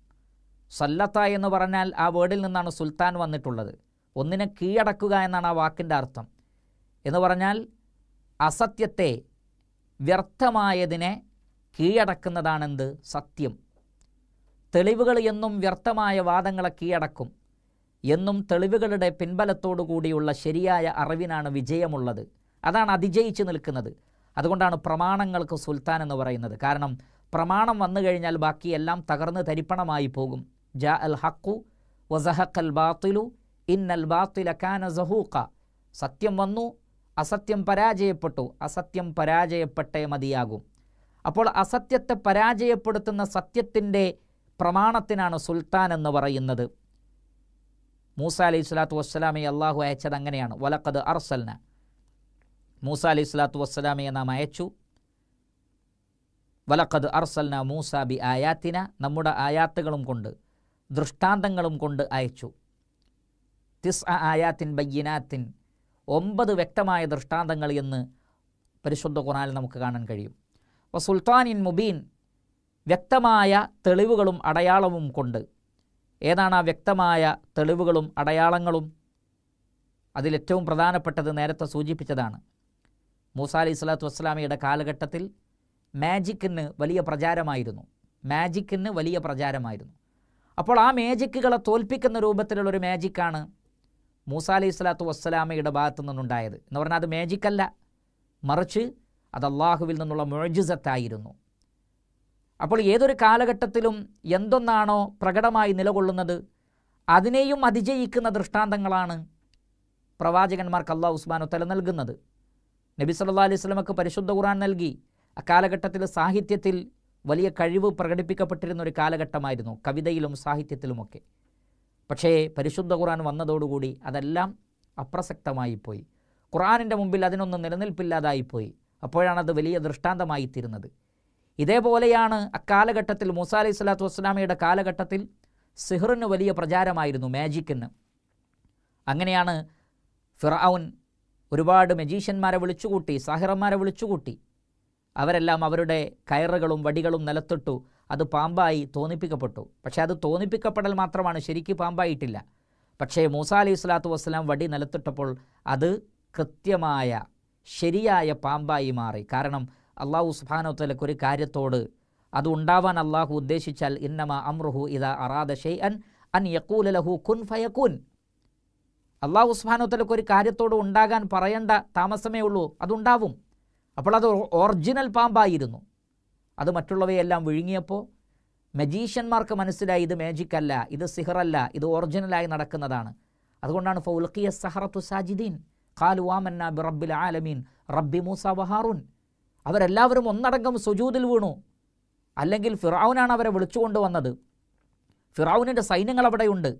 സല്ലത്ത എന്ന് പറഞ്ഞാൽ ആ വേർഡിൽ നിന്നാണ് സുൽത്താൻ വന്നിട്ടുള്ളത് ഒന്നിനെ കീഴടക്കുക എന്നാണ് ആ വാക്കിൻ്റെ അർത്ഥം എന്ന് പറഞ്ഞാൽ അസത്യത്തെ വ്യർത്ഥമായതിനെ കീഴടക്കുന്നതാണെന്ത് സത്യം തെളിവുകൾ എന്നും വ്യർത്ഥമായ വാദങ്ങളെ കീഴടക്കും എന്നും തെളിവുകളുടെ കൂടിയുള്ള ശരിയായ അറിവിനാണ് വിജയമുള്ളത് അതാണ് അതിജയിച്ച് നിൽക്കുന്നത് അതുകൊണ്ടാണ് പ്രമാണങ്ങൾക്ക് സുൽത്താൻ എന്ന് പറയുന്നത് കാരണം പ്രമാണം വന്നു കഴിഞ്ഞാൽ ബാക്കി എല്ലാം തകർന്ന് തരിപ്പണമായി പോകും ജ അൽ ഹക്കു വസഹഖൽ ബാത്തിലു ഇന്നൽ ബാത്തില കാന സഹൂഖ സത്യം വന്നു അസത്യം പരാജയപ്പെട്ടു അസത്യം പരാജയപ്പെട്ടേ മതിയാകും അപ്പോൾ അസത്യത്തെ പരാജയപ്പെടുത്തുന്ന സത്യത്തിൻ്റെ പ്രമാണത്തിനാണ് സുൽത്താൻ എന്ന് പറയുന്നത് മൂസ അലി സ്വലാത്തു വസ്സലാമെ അള്ളാഹു അയച്ചത് അങ്ങനെയാണ് വലക്കത് അർസൽന മൂസ അലി സ്വലാത്തു വസ്സലാമയെ നാം അയച്ചു വലക്കത് അർസൽന മൂസ ബി ആയാത്തിന നമ്മുടെ ആയാത്തുകളും കൊണ്ട് ദൃഷ്ടാന്തങ്ങളും കൊണ്ട് അയച്ചു തിസ് ആയാത്തിൻ ബയ്യനാത്തിൻ ഒമ്പത് വ്യക്തമായ ദൃഷ്ടാന്തങ്ങൾ എന്ന് പരിശുദ്ധ കുറാനിൽ നമുക്ക് കാണാൻ കഴിയും അപ്പോൾ സുൽത്താനിൻ മുബീൻ വ്യക്തമായ തെളിവുകളും അടയാളവും കൊണ്ട് ഏതാണ് ആ വ്യക്തമായ തെളിവുകളും അടയാളങ്ങളും അതിലേറ്റവും പ്രധാനപ്പെട്ടത് നേരത്തെ സൂചിപ്പിച്ചതാണ് മൂസ അലി സ്വലാത്തു വസ്സലാമിയുടെ കാലഘട്ടത്തിൽ മാജിക്കിന് വലിയ പ്രചാരമായിരുന്നു മാജിക്കിന് വലിയ പ്രചാരമായിരുന്നു അപ്പോൾ ആ മാജിക്കുകളെ തോൽപ്പിക്കുന്ന രൂപത്തിലുള്ളൊരു മാജിക്കാണ് മൂസ അലൈഹി സ്വലാത്തു വസ്സലാമയുടെ ഭാഗത്തു നിന്നുണ്ടായത് എന്ന് പറഞ്ഞാൽ അത് മാജിക്കല്ല മറിച്ച് അത് അള്ളാഹുവിൽ നിന്നുള്ള മൊഴിജിസത്തായിരുന്നു അപ്പോൾ ഏതൊരു കാലഘട്ടത്തിലും എന്തൊന്നാണോ പ്രകടമായി നിലകൊള്ളുന്നത് അതിനെയും അതിജയിക്കുന്ന ദൃഷ്ടാന്തങ്ങളാണ് പ്രവാചകന്മാർക്ക് അള്ളാഹു ഉസ്മാനോ തല നൽകുന്നത് നബി സല്ലാ അലൈഹി സ്വലമക്ക് പരിശുദ്ധ ഖുറാൻ നൽകി അക്കാലഘട്ടത്തിൽ സാഹിത്യത്തിൽ വലിയ കഴിവ് പ്രകടിപ്പിക്കപ്പെട്ടിരുന്ന ഒരു കാലഘട്ടമായിരുന്നു കവിതയിലും സാഹിത്യത്തിലുമൊക്കെ പക്ഷേ പരിശുദ്ധ ഖുർആൻ വന്നതോടുകൂടി അതെല്ലാം അപ്രസക്തമായിപ്പോയി ഖുറാനിൻ്റെ മുമ്പിൽ അതിനൊന്നും നിലനിൽപ്പില്ലാതായിപ്പോയി അപ്പോഴാണ് അത് വലിയ ദൃഷ്ടാന്തമായി തീരുന്നത് ഇതേപോലെയാണ് അക്കാലഘട്ടത്തിൽ മൂസ അലൈഹി സ്വലാത്തു വസ്സലാമയുടെ കാലഘട്ടത്തിൽ സിഹറിന് വലിയ പ്രചാരമായിരുന്നു മാജിക്കിന് അങ്ങനെയാണ് ഫിറൌൻ ഒരുപാട് മജീഷ്യന്മാരെ വിളിച്ചുകൂട്ടി സാഹിറന്മാരെ വിളിച്ചുകൂട്ടി അവരെല്ലാം അവരുടെ കയറുകളും വടികളും നിലത്തിട്ടു അത് പാമ്പായി തോന്നിപ്പിക്കപ്പെട്ടു പക്ഷേ അത് തോന്നിപ്പിക്കപ്പെടൽ മാത്രമാണ് ശരിക്ക് പാമ്പായിട്ടില്ല പക്ഷേ മൂസ അലി സ്വലാത്തു വസ്സലാം വടി നിലത്തിട്ടപ്പോൾ അത് കൃത്യമായ ശരിയായ പാമ്പായി മാറി കാരണം അള്ളാഹു സുബാനോത്തലക്ക് ഒരു കാര്യത്തോട് അത് ഉണ്ടാവാൻ അള്ളാഹു ഉദ്ദേശിച്ചാൽ ഇന്നമ അമ്രുഹു ഇത അറാദ ഷെയ് അൻ അൻ യക്കൂല ലഹു കുൻ ഫയക്കുൻ അള്ളാഹു സുബാനോത്തലക്ക് ഒരു കാര്യത്തോട് ഉണ്ടാകാൻ പറയേണ്ട താമസമേ ഉള്ളൂ അതുണ്ടാവും അപ്പോൾ അത് ഒറിജിനൽ പാമ്പായിരുന്നു അത് മറ്റുള്ളവയെല്ലാം വിഴുങ്ങിയപ്പോൾ മജീഷ്യന്മാർക്ക് മനസ്സിലായി ഇത് മാജിക്കല്ല ഇത് സിഹറല്ല ഇത് ഒറിജിനലായി നടക്കുന്നതാണ് അതുകൊണ്ടാണ് ഫൗലക്കിയ സഹറത്തു സാജിദീൻ ഖാലുവാമന്ന ബിറബ്ബിൽ ആലമീൻ റബ്ബി മൂസ വഹാറുൻ അവരെല്ലാവരും ഒന്നടങ്കം സുജൂതിൽ വീണു അല്ലെങ്കിൽ ഫിറാവുനാണ് അവരെ വിളിച്ചുകൊണ്ട് വന്നത് ഫിറാവുനിൻ്റെ സൈന്യങ്ങൾ അവിടെയുണ്ട്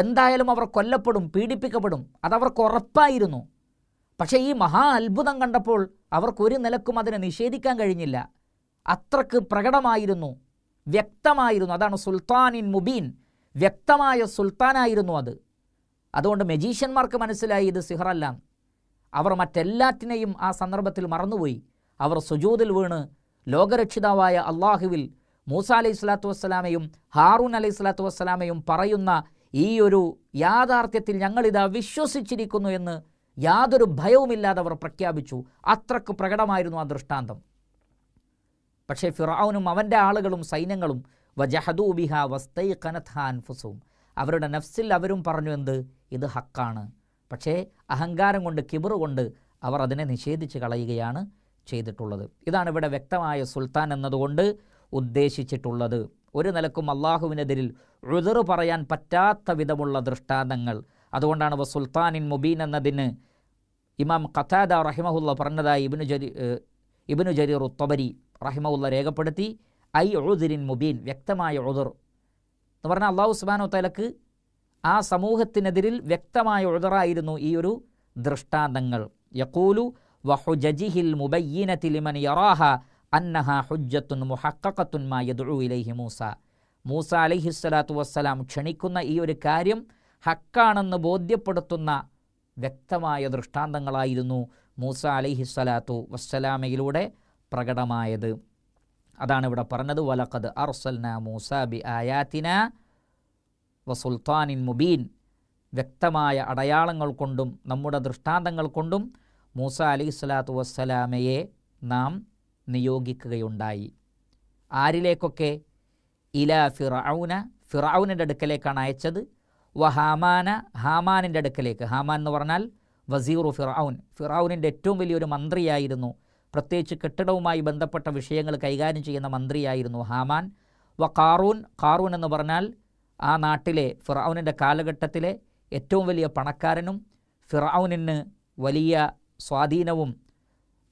എന്തായാലും അവർ കൊല്ലപ്പെടും പീഡിപ്പിക്കപ്പെടും അതവർക്ക് ഉറപ്പായിരുന്നു പക്ഷേ ഈ മഹാ അത്ഭുതം കണ്ടപ്പോൾ അവർക്കൊരു നിലക്കും അതിനെ നിഷേധിക്കാൻ കഴിഞ്ഞില്ല അത്രക്ക് പ്രകടമായിരുന്നു വ്യക്തമായിരുന്നു അതാണ് ഇൻ മുബീൻ വ്യക്തമായ സുൽത്താനായിരുന്നു അത് അതുകൊണ്ട് മെജീഷ്യന്മാർക്ക് മനസ്സിലായി ഇത് സിഹറല്ല അവർ മറ്റെല്ലാറ്റിനെയും ആ സന്ദർഭത്തിൽ മറന്നുപോയി അവർ സുജൂതിൽ വീണ് ലോകരക്ഷിതാവായ അള്ളാഹുവിൽ മൂസ അലൈഹി സ്വലാത്തു വസ്സലാമയും ഹാറൂൻ അലൈഹി സ്വലാത്തു വസ്സലാമയും പറയുന്ന ഈ ഒരു യാഥാർത്ഥ്യത്തിൽ ഞങ്ങളിതാ വിശ്വസിച്ചിരിക്കുന്നു എന്ന് യാതൊരു ഭയവുമില്ലാതെ അവർ പ്രഖ്യാപിച്ചു അത്രക്ക് പ്രകടമായിരുന്നു ആ ദൃഷ്ടാന്തം പക്ഷേ ഫിറാവുനും അവൻ്റെ ആളുകളും സൈന്യങ്ങളും വജഹദൂബിഹ വസ്തൈ കനഥാൻഫുസും അവരുടെ നഫ്സിൽ അവരും പറഞ്ഞു എന്ത് ഇത് ഹക്കാണ് പക്ഷേ അഹങ്കാരം കൊണ്ട് കിബർ കൊണ്ട് അവർ അതിനെ നിഷേധിച്ച് കളയുകയാണ് ചെയ്തിട്ടുള്ളത് ഇതാണ് ഇവിടെ വ്യക്തമായ സുൽത്താൻ എന്നതുകൊണ്ട് ഉദ്ദേശിച്ചിട്ടുള്ളത് ഒരു നിലക്കും അള്ളാഹുവിനെതിരിൽ ഉതിർ പറയാൻ പറ്റാത്ത വിധമുള്ള ദൃഷ്ടാന്തങ്ങൾ അതുകൊണ്ടാണ് വ സുൽത്താനിൻ മുബീൻ എന്നതിന് ഇമാം ഖത്താദ റഹിമഹുല്ല പറഞ്ഞതായി ഇബിനു ജരി ഇബിനു ജരീർ ഉത്തബരി റഹിമഹുല്ല രേഖപ്പെടുത്തി ഐ ഉഴുദിരിൻ മുബീൻ വ്യക്തമായ ഒഴുതർ എന്ന് പറഞ്ഞാൽ അള്ളാഹു സുബാനു തലക്ക് ആ സമൂഹത്തിനെതിരിൽ വ്യക്തമായ ഒഴുതറായിരുന്നു ഈ ഒരു ദൃഷ്ടാന്തങ്ങൾ യക്കൂലു വഹുജജിഹിൽ മുബയ്യനത്തിലിമൻ യറാഹ അന്നഹ ഹുജ്ജത്തുൻ മുഹക്കത്തുൻ മാ ഇലൈഹി മൂസ മൂസ അലൈഹിസ്സലാത്തു വസ്സലാം ക്ഷണിക്കുന്ന ഈ ഒരു കാര്യം ഹക്കാണെന്ന് ബോധ്യപ്പെടുത്തുന്ന വ്യക്തമായ ദൃഷ്ടാന്തങ്ങളായിരുന്നു മൂസ സ്വലാത്തു വസ്സലാമയിലൂടെ പ്രകടമായത് അതാണ് ഇവിടെ പറഞ്ഞത് വലക്കത് അർസൽന മൂസ ബി ആയാത്തിന വസുൽത്താനിൻ മുബീൻ വ്യക്തമായ അടയാളങ്ങൾ കൊണ്ടും നമ്മുടെ ദൃഷ്ടാന്തങ്ങൾ കൊണ്ടും മൂസ സ്വലാത്തു വസ്സലാമയെ നാം നിയോഗിക്കുകയുണ്ടായി ആരിലേക്കൊക്കെ ഇല ഫിറൌന ഫിറൌനിൻ്റെ അടുക്കലേക്കാണ് അയച്ചത് വ ഹാമാന ഹാമാനിൻ്റെ അടുക്കലേക്ക് ഹാമാൻ എന്ന് പറഞ്ഞാൽ വസീറു ഫിറൌൻ ഫിറൌനിൻ്റെ ഏറ്റവും വലിയൊരു മന്ത്രിയായിരുന്നു പ്രത്യേകിച്ച് കെട്ടിടവുമായി ബന്ധപ്പെട്ട വിഷയങ്ങൾ കൈകാര്യം ചെയ്യുന്ന മന്ത്രിയായിരുന്നു ഹാമാൻ വ കാറൂൻ കാറൂൻ എന്ന് പറഞ്ഞാൽ ആ നാട്ടിലെ ഫിറൌനിൻ്റെ കാലഘട്ടത്തിലെ ഏറ്റവും വലിയ പണക്കാരനും ഫിറൌനിന് വലിയ സ്വാധീനവും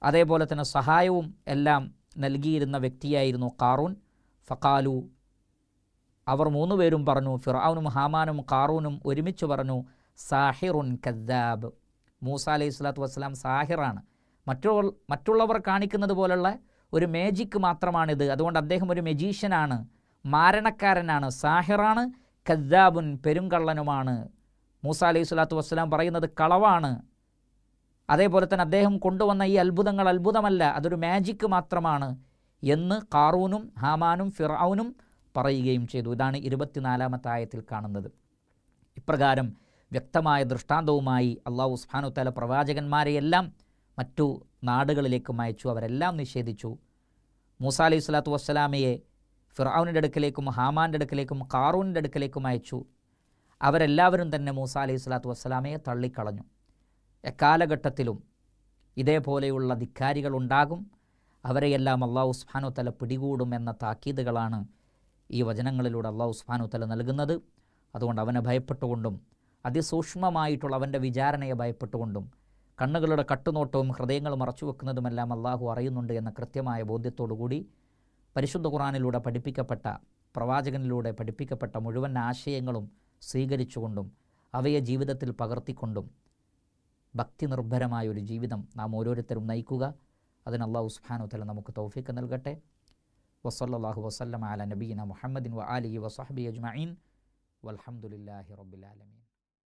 അതേപോലെ തന്നെ സഹായവും എല്ലാം നൽകിയിരുന്ന വ്യക്തിയായിരുന്നു കാറൂൻ ഫക്കാലു അവർ മൂന്നുപേരും പറഞ്ഞു ഫിറാവുനും ഹാമാനും കാറൂനും ഒരുമിച്ച് പറഞ്ഞു സാഹിറുൻ കദ്ദാബ് മൂസ അലൈഹി സ്വലാത്തു വസ്സലാം സാഹിറാണ് മറ്റുള്ള മറ്റുള്ളവർ കാണിക്കുന്നത് പോലുള്ള ഒരു മേജിക്ക് മാത്രമാണിത് അതുകൊണ്ട് അദ്ദേഹം ഒരു മെജീഷ്യനാണ് മാരണക്കാരനാണ് സാഹിറാണ് കദ്ദാബുൻ പെരുങ്കള്ളനുമാണ് മൂസ അലൈഹി സ്വലാത്തു വസ്സലാം പറയുന്നത് കളവാണ് അതേപോലെ തന്നെ അദ്ദേഹം കൊണ്ടുവന്ന ഈ അത്ഭുതങ്ങൾ അത്ഭുതമല്ല അതൊരു മാജിക്ക് മാത്രമാണ് എന്ന് കാറൂനും ഹാമാനും ഫിറൌനും പറയുകയും ചെയ്തു ഇതാണ് ഇരുപത്തിനാലാമത്തെ ആയത്തിൽ കാണുന്നത് ഇപ്രകാരം വ്യക്തമായ ദൃഷ്ടാന്തവുമായി അള്ളാഹു സുഹാനുത്തല പ്രവാചകന്മാരെയെല്ലാം മറ്റു നാടുകളിലേക്കും അയച്ചു അവരെല്ലാം നിഷേധിച്ചു മൂസ അലൈഹി സ്വലാത്തു വസ്സലാമയെ ഫിറാവിൻ്റെ അടുക്കലേക്കും ഹാമാൻ്റെ അടുക്കലേക്കും കാറൂൻ്റെ അടുക്കലേക്കും അയച്ചു അവരെല്ലാവരും തന്നെ മൂസ അലൈഹി സ്വലാത്തു വസ്സലാമയെ തള്ളിക്കളഞ്ഞു എക്കാലഘട്ടത്തിലും ഇതേപോലെയുള്ള ധിക്കാരികളുണ്ടാകും അവരെയെല്ലാം അള്ളാഹു സുഹാനുത്തല പിടികൂടും എന്ന താക്കീതുകളാണ് ഈ വചനങ്ങളിലൂടെ അള്ളാഹു സുബാനുത്തല നൽകുന്നത് അതുകൊണ്ട് അവനെ ഭയപ്പെട്ടുകൊണ്ടും അതിസൂക്ഷ്മമായിട്ടുള്ള അവൻ്റെ വിചാരണയെ ഭയപ്പെട്ടുകൊണ്ടും കണ്ണുകളുടെ കട്ടുനോട്ടവും ഹൃദയങ്ങൾ മറച്ചു വെക്കുന്നതുമെല്ലാം അള്ളാഹു അറിയുന്നുണ്ട് എന്ന കൃത്യമായ ബോധ്യത്തോടുകൂടി പരിശുദ്ധ ഖുറാനിലൂടെ പഠിപ്പിക്കപ്പെട്ട പ്രവാചകനിലൂടെ പഠിപ്പിക്കപ്പെട്ട മുഴുവൻ ആശയങ്ങളും സ്വീകരിച്ചുകൊണ്ടും അവയെ ജീവിതത്തിൽ പകർത്തിക്കൊണ്ടും ഭക്തി നിർഭരമായ ഒരു ജീവിതം നാം ഓരോരുത്തരും നയിക്കുക അതിന് അള്ളാഹു സുബാനുത്തല നമുക്ക് തൗഫീക്ക് നൽകട്ടെ وصلى الله وسلم على نبينا محمد وآله وصحبه أجمعين والحمد لله رب العالمين